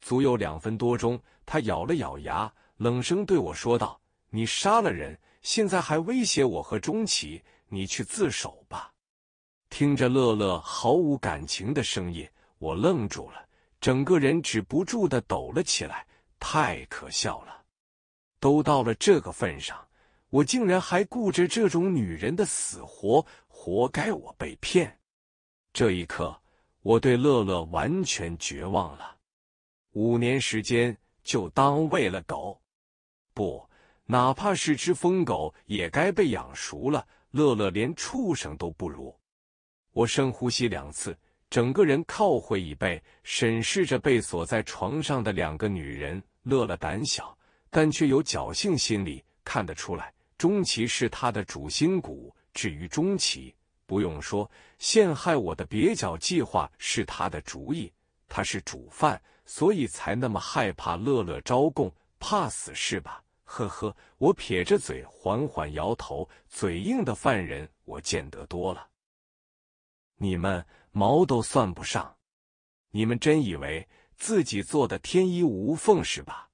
足有两分多钟。他咬了咬牙，冷声对我说道。你杀了人，现在还威胁我和钟琪，你去自首吧！听着乐乐毫无感情的声音，我愣住了，整个人止不住的抖了起来。太可笑了！都到了这个份上，我竟然还顾着这种女人的死活，活该我被骗！这一刻，我对乐乐完全绝望了。五年时间，就当喂了狗！不！哪怕是只疯狗，也该被养熟了。乐乐连畜生都不如。我深呼吸两次，整个人靠回椅背，审视着被锁在床上的两个女人。乐乐胆小，但却有侥幸心理，看得出来。钟琪是他的主心骨。至于钟琪，不用说，陷害我的蹩脚计划是他的主意，他是主犯，所以才那么害怕乐乐招供，怕死是吧？呵呵，我撇着嘴，缓缓摇头。嘴硬的犯人我见得多了，你们毛都算不上。你们真以为自己做的天衣无缝是吧？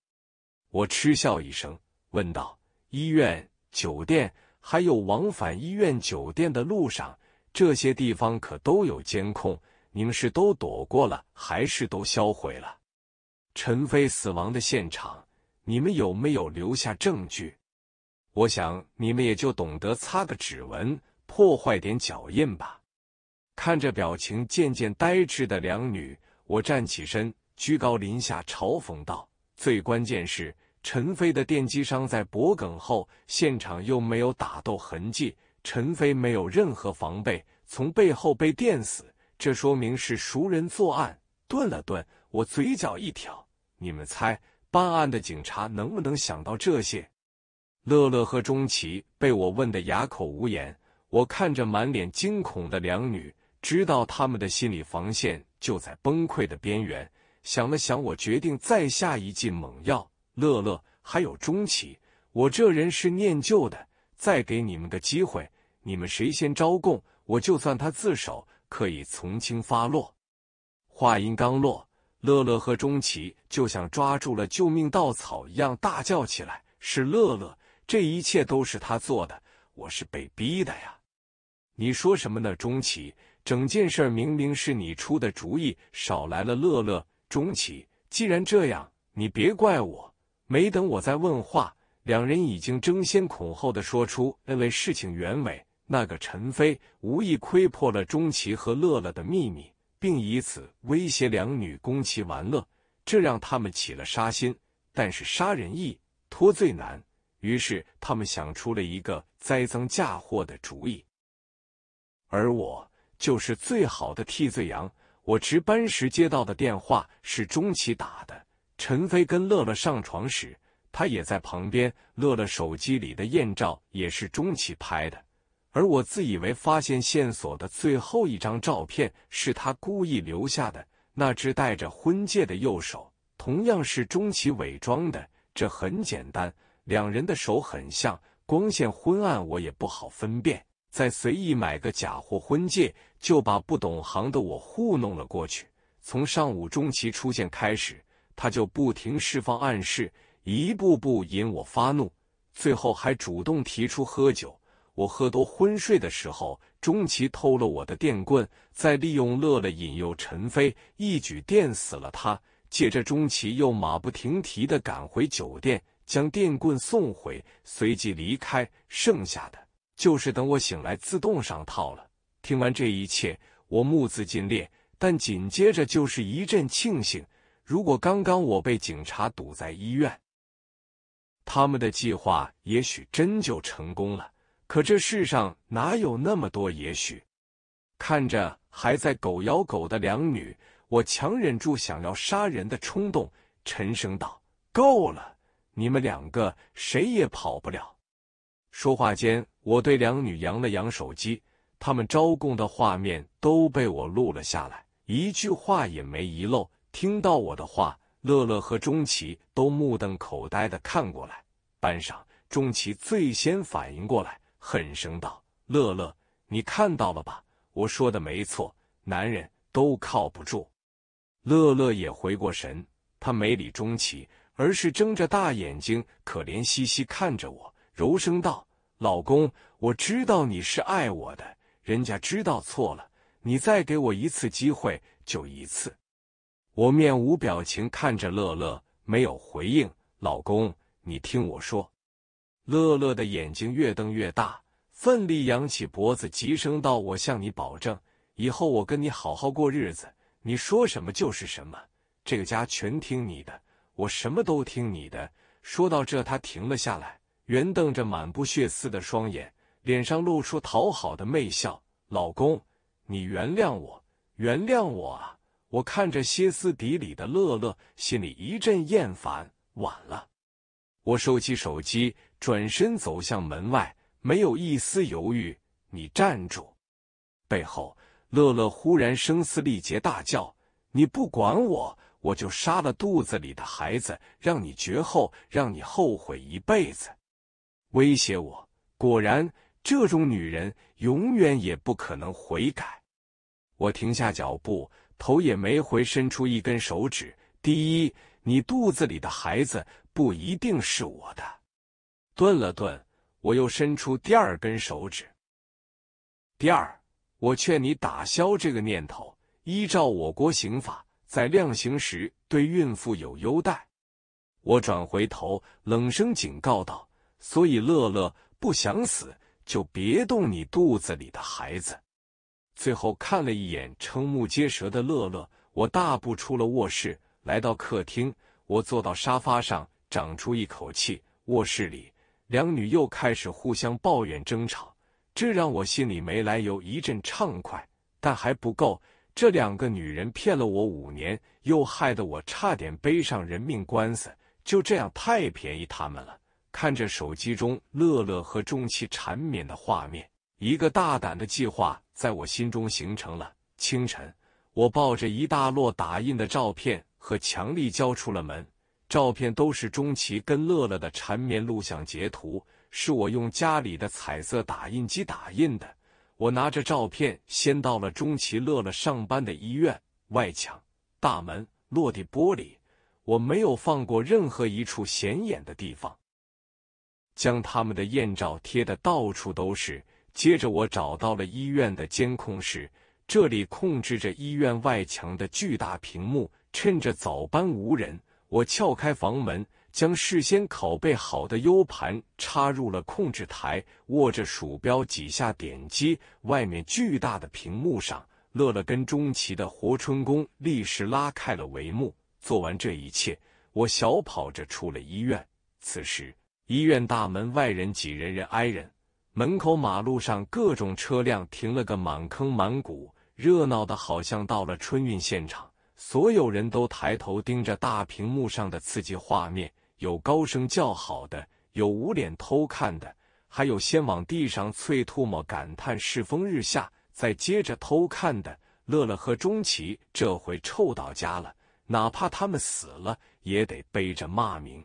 我嗤笑一声，问道：“医院、酒店，还有往返医院、酒店的路上，这些地方可都有监控。你们是都躲过了，还是都销毁了？”陈飞死亡的现场。你们有没有留下证据？我想你们也就懂得擦个指纹，破坏点脚印吧。看着表情渐渐呆滞的两女，我站起身，居高临下嘲讽道：“最关键是，陈飞的电击伤在脖梗后，现场又没有打斗痕迹，陈飞没有任何防备，从背后被电死，这说明是熟人作案。”顿了顿，我嘴角一挑：“你们猜？”办案的警察能不能想到这些？乐乐和钟琪被我问得哑口无言。我看着满脸惊恐的两女，知道她们的心理防线就在崩溃的边缘。想了想，我决定再下一剂猛药。乐乐，还有钟琪，我这人是念旧的，再给你们个机会。你们谁先招供，我就算他自首，可以从轻发落。话音刚落。乐乐和钟奇就像抓住了救命稻草一样大叫起来：“是乐乐，这一切都是他做的，我是被逼的呀！”你说什么呢，钟奇？整件事明明是你出的主意，少来了乐乐。钟奇，既然这样，你别怪我。没等我再问话，两人已经争先恐后的说出那位事情原委。那个陈飞无意窥破了钟奇和乐乐的秘密。并以此威胁两女供其玩乐，这让他们起了杀心。但是杀人易，脱罪难，于是他们想出了一个栽赃嫁祸的主意，而我就是最好的替罪羊。我值班时接到的电话是钟琪打的，陈飞跟乐乐上床时，他也在旁边。乐乐手机里的艳照也是钟琪拍的。而我自以为发现线索的最后一张照片，是他故意留下的。那只戴着婚戒的右手，同样是钟奇伪装的。这很简单，两人的手很像，光线昏暗，我也不好分辨。再随意买个假货婚戒，就把不懂行的我糊弄了过去。从上午钟奇出现开始，他就不停释放暗示，一步步引我发怒，最后还主动提出喝酒。我喝多昏睡的时候，钟琪偷了我的电棍，再利用乐乐引诱陈飞，一举电死了他。接着，钟琪又马不停蹄的赶回酒店，将电棍送回，随即离开。剩下的就是等我醒来自动上套了。听完这一切，我目眦尽裂，但紧接着就是一阵庆幸：如果刚刚我被警察堵在医院，他们的计划也许真就成功了。可这世上哪有那么多也许？看着还在狗咬狗的两女，我强忍住想要杀人的冲动，沉声道：“够了，你们两个谁也跑不了。”说话间，我对两女扬了扬手机，他们招供的画面都被我录了下来，一句话也没遗漏。听到我的话，乐乐和钟琪都目瞪口呆的看过来。班上，钟琪最先反应过来。恨声道：“乐乐，你看到了吧？我说的没错，男人都靠不住。”乐乐也回过神，他没理钟琪，而是睁着大眼睛，可怜兮兮看着我，柔声道：“老公，我知道你是爱我的，人家知道错了，你再给我一次机会，就一次。”我面无表情看着乐乐，没有回应。老公，你听我说。乐乐的眼睛越瞪越大，奋力扬起脖子，急声道：“我向你保证，以后我跟你好好过日子，你说什么就是什么，这个家全听你的，我什么都听你的。”说到这，他停了下来，圆瞪着满布血丝的双眼，脸上露出讨好的媚笑：“老公，你原谅我，原谅我啊！”我看着歇斯底里的乐乐，心里一阵厌烦。晚了，我收起手机。转身走向门外，没有一丝犹豫。你站住！背后，乐乐忽然声嘶力竭大叫：“你不管我，我就杀了肚子里的孩子，让你绝后，让你后悔一辈子！”威胁我。果然，这种女人永远也不可能悔改。我停下脚步，头也没回，伸出一根手指：“第一，你肚子里的孩子不一定是我的。”顿了顿，我又伸出第二根手指。第二，我劝你打消这个念头。依照我国刑法，在量刑时对孕妇有优待。我转回头，冷声警告道：“所以，乐乐不想死，就别动你肚子里的孩子。”最后看了一眼瞠目结舌的乐乐，我大步出了卧室，来到客厅。我坐到沙发上，长出一口气。卧室里。两女又开始互相抱怨争吵，这让我心里没来由一阵畅快，但还不够。这两个女人骗了我五年，又害得我差点背上人命官司，就这样太便宜他们了。看着手机中乐乐和中奇缠绵的画面，一个大胆的计划在我心中形成了。清晨，我抱着一大摞打印的照片和强力胶出了门。照片都是钟奇跟乐乐的缠绵录像截图，是我用家里的彩色打印机打印的。我拿着照片先到了钟奇、乐乐上班的医院外墙、大门、落地玻璃，我没有放过任何一处显眼的地方，将他们的艳照贴的到处都是。接着我找到了医院的监控室，这里控制着医院外墙的巨大屏幕，趁着早班无人。我撬开房门，将事先拷贝好的 U 盘插入了控制台，握着鼠标几下点击，外面巨大的屏幕上，乐乐跟钟奇的活春宫立时拉开了帷幕。做完这一切，我小跑着出了医院。此时，医院大门外人挤人，人挨人，门口马路上各种车辆停了个满坑满谷，热闹的好像到了春运现场。所有人都抬头盯着大屏幕上的刺激画面，有高声叫好的，有捂脸偷看的，还有先往地上啐唾沫感叹世风日下，再接着偷看的。乐乐和钟琪这回臭到家了，哪怕他们死了，也得背着骂名。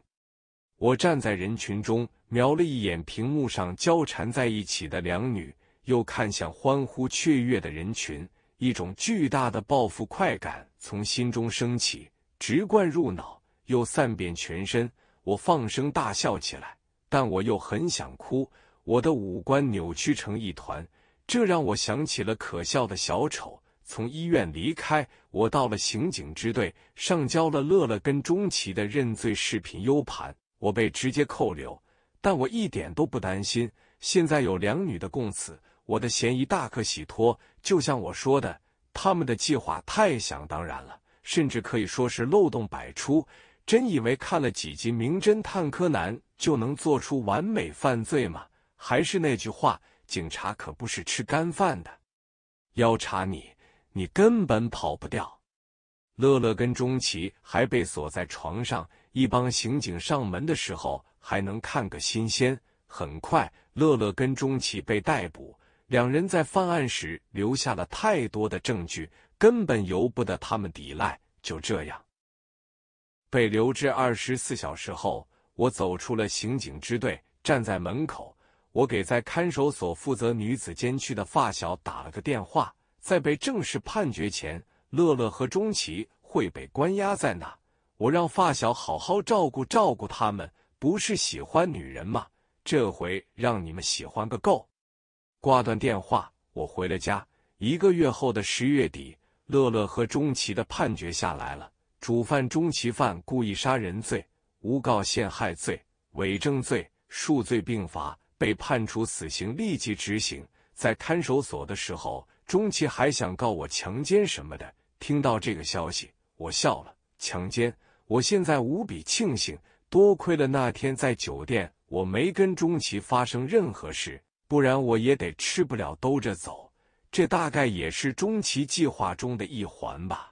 我站在人群中，瞄了一眼屏幕上交缠在一起的两女，又看向欢呼雀跃的人群。一种巨大的报复快感从心中升起，直灌入脑，又散遍全身。我放声大笑起来，但我又很想哭。我的五官扭曲成一团，这让我想起了可笑的小丑。从医院离开，我到了刑警支队，上交了乐乐跟钟奇的认罪视频 U 盘。我被直接扣留，但我一点都不担心。现在有两女的供词。我的嫌疑大可洗脱，就像我说的，他们的计划太想当然了，甚至可以说是漏洞百出。真以为看了几集《名侦探柯南》就能做出完美犯罪吗？还是那句话，警察可不是吃干饭的。要查你，你根本跑不掉。乐乐跟钟奇还被锁在床上，一帮刑警上门的时候还能看个新鲜。很快，乐乐跟钟奇被逮捕。两人在犯案时留下了太多的证据，根本由不得他们抵赖。就这样，被留置二十四小时后，我走出了刑警支队，站在门口，我给在看守所负责女子监区的发小打了个电话。在被正式判决前，乐乐和钟琪会被关押在那。我让发小好好照顾照顾他们。不是喜欢女人吗？这回让你们喜欢个够。挂断电话，我回了家。一个月后的十月底，乐乐和钟琪的判决下来了。主犯钟琪犯故意杀人罪、诬告陷害罪、伪证罪，数罪并罚，被判处死刑，立即执行。在看守所的时候，钟琪还想告我强奸什么的。听到这个消息，我笑了。强奸，我现在无比庆幸，多亏了那天在酒店，我没跟钟琪发生任何事。不然我也得吃不了兜着走，这大概也是中奇计划中的一环吧。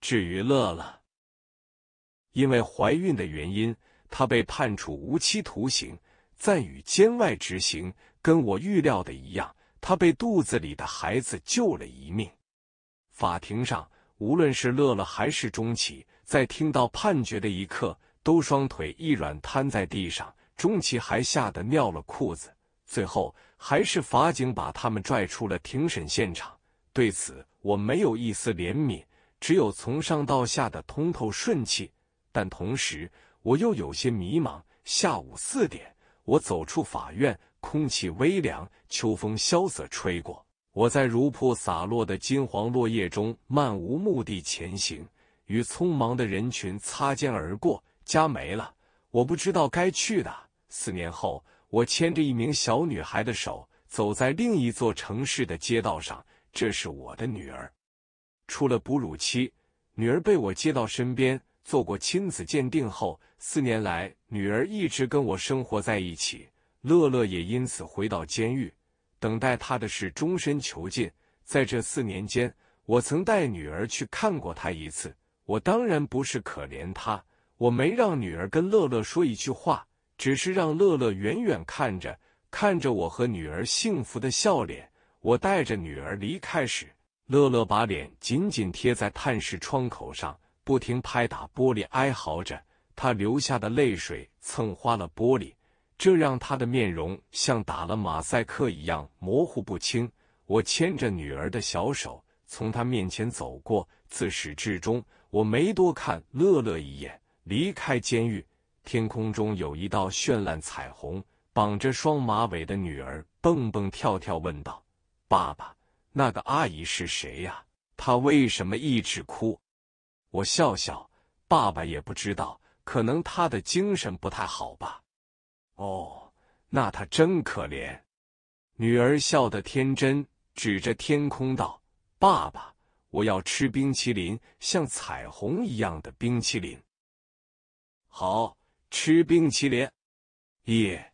至于乐乐，因为怀孕的原因，他被判处无期徒刑，暂予监外执行。跟我预料的一样，他被肚子里的孩子救了一命。法庭上，无论是乐乐还是钟琪，在听到判决的一刻，都双腿一软瘫在地上。钟琪还吓得尿了裤子。最后，还是法警把他们拽出了庭审现场。对此，我没有一丝怜悯，只有从上到下的通透顺气。但同时，我又有些迷茫。下午四点，我走出法院，空气微凉，秋风萧瑟吹过。我在如瀑洒落的金黄落叶中漫无目的前行，与匆忙的人群擦肩而过。家没了，我不知道该去哪。四年后。我牵着一名小女孩的手，走在另一座城市的街道上。这是我的女儿。出了哺乳期，女儿被我接到身边，做过亲子鉴定后，四年来，女儿一直跟我生活在一起。乐乐也因此回到监狱，等待他的是终身囚禁。在这四年间，我曾带女儿去看过他一次。我当然不是可怜他，我没让女儿跟乐乐说一句话。只是让乐乐远远看着，看着我和女儿幸福的笑脸。我带着女儿离开时，乐乐把脸紧紧贴在探视窗口上，不停拍打玻璃，哀嚎着。他流下的泪水蹭花了玻璃，这让他的面容像打了马赛克一样模糊不清。我牵着女儿的小手从他面前走过，自始至终我没多看乐乐一眼。离开监狱。天空中有一道绚烂彩虹，绑着双马尾的女儿蹦蹦跳跳问道：“爸爸，那个阿姨是谁呀？她为什么一直哭？”我笑笑：“爸爸也不知道，可能她的精神不太好吧。”“哦，那她真可怜。”女儿笑得天真，指着天空道：“爸爸，我要吃冰淇淋，像彩虹一样的冰淇淋。”好。吃冰淇淋耶！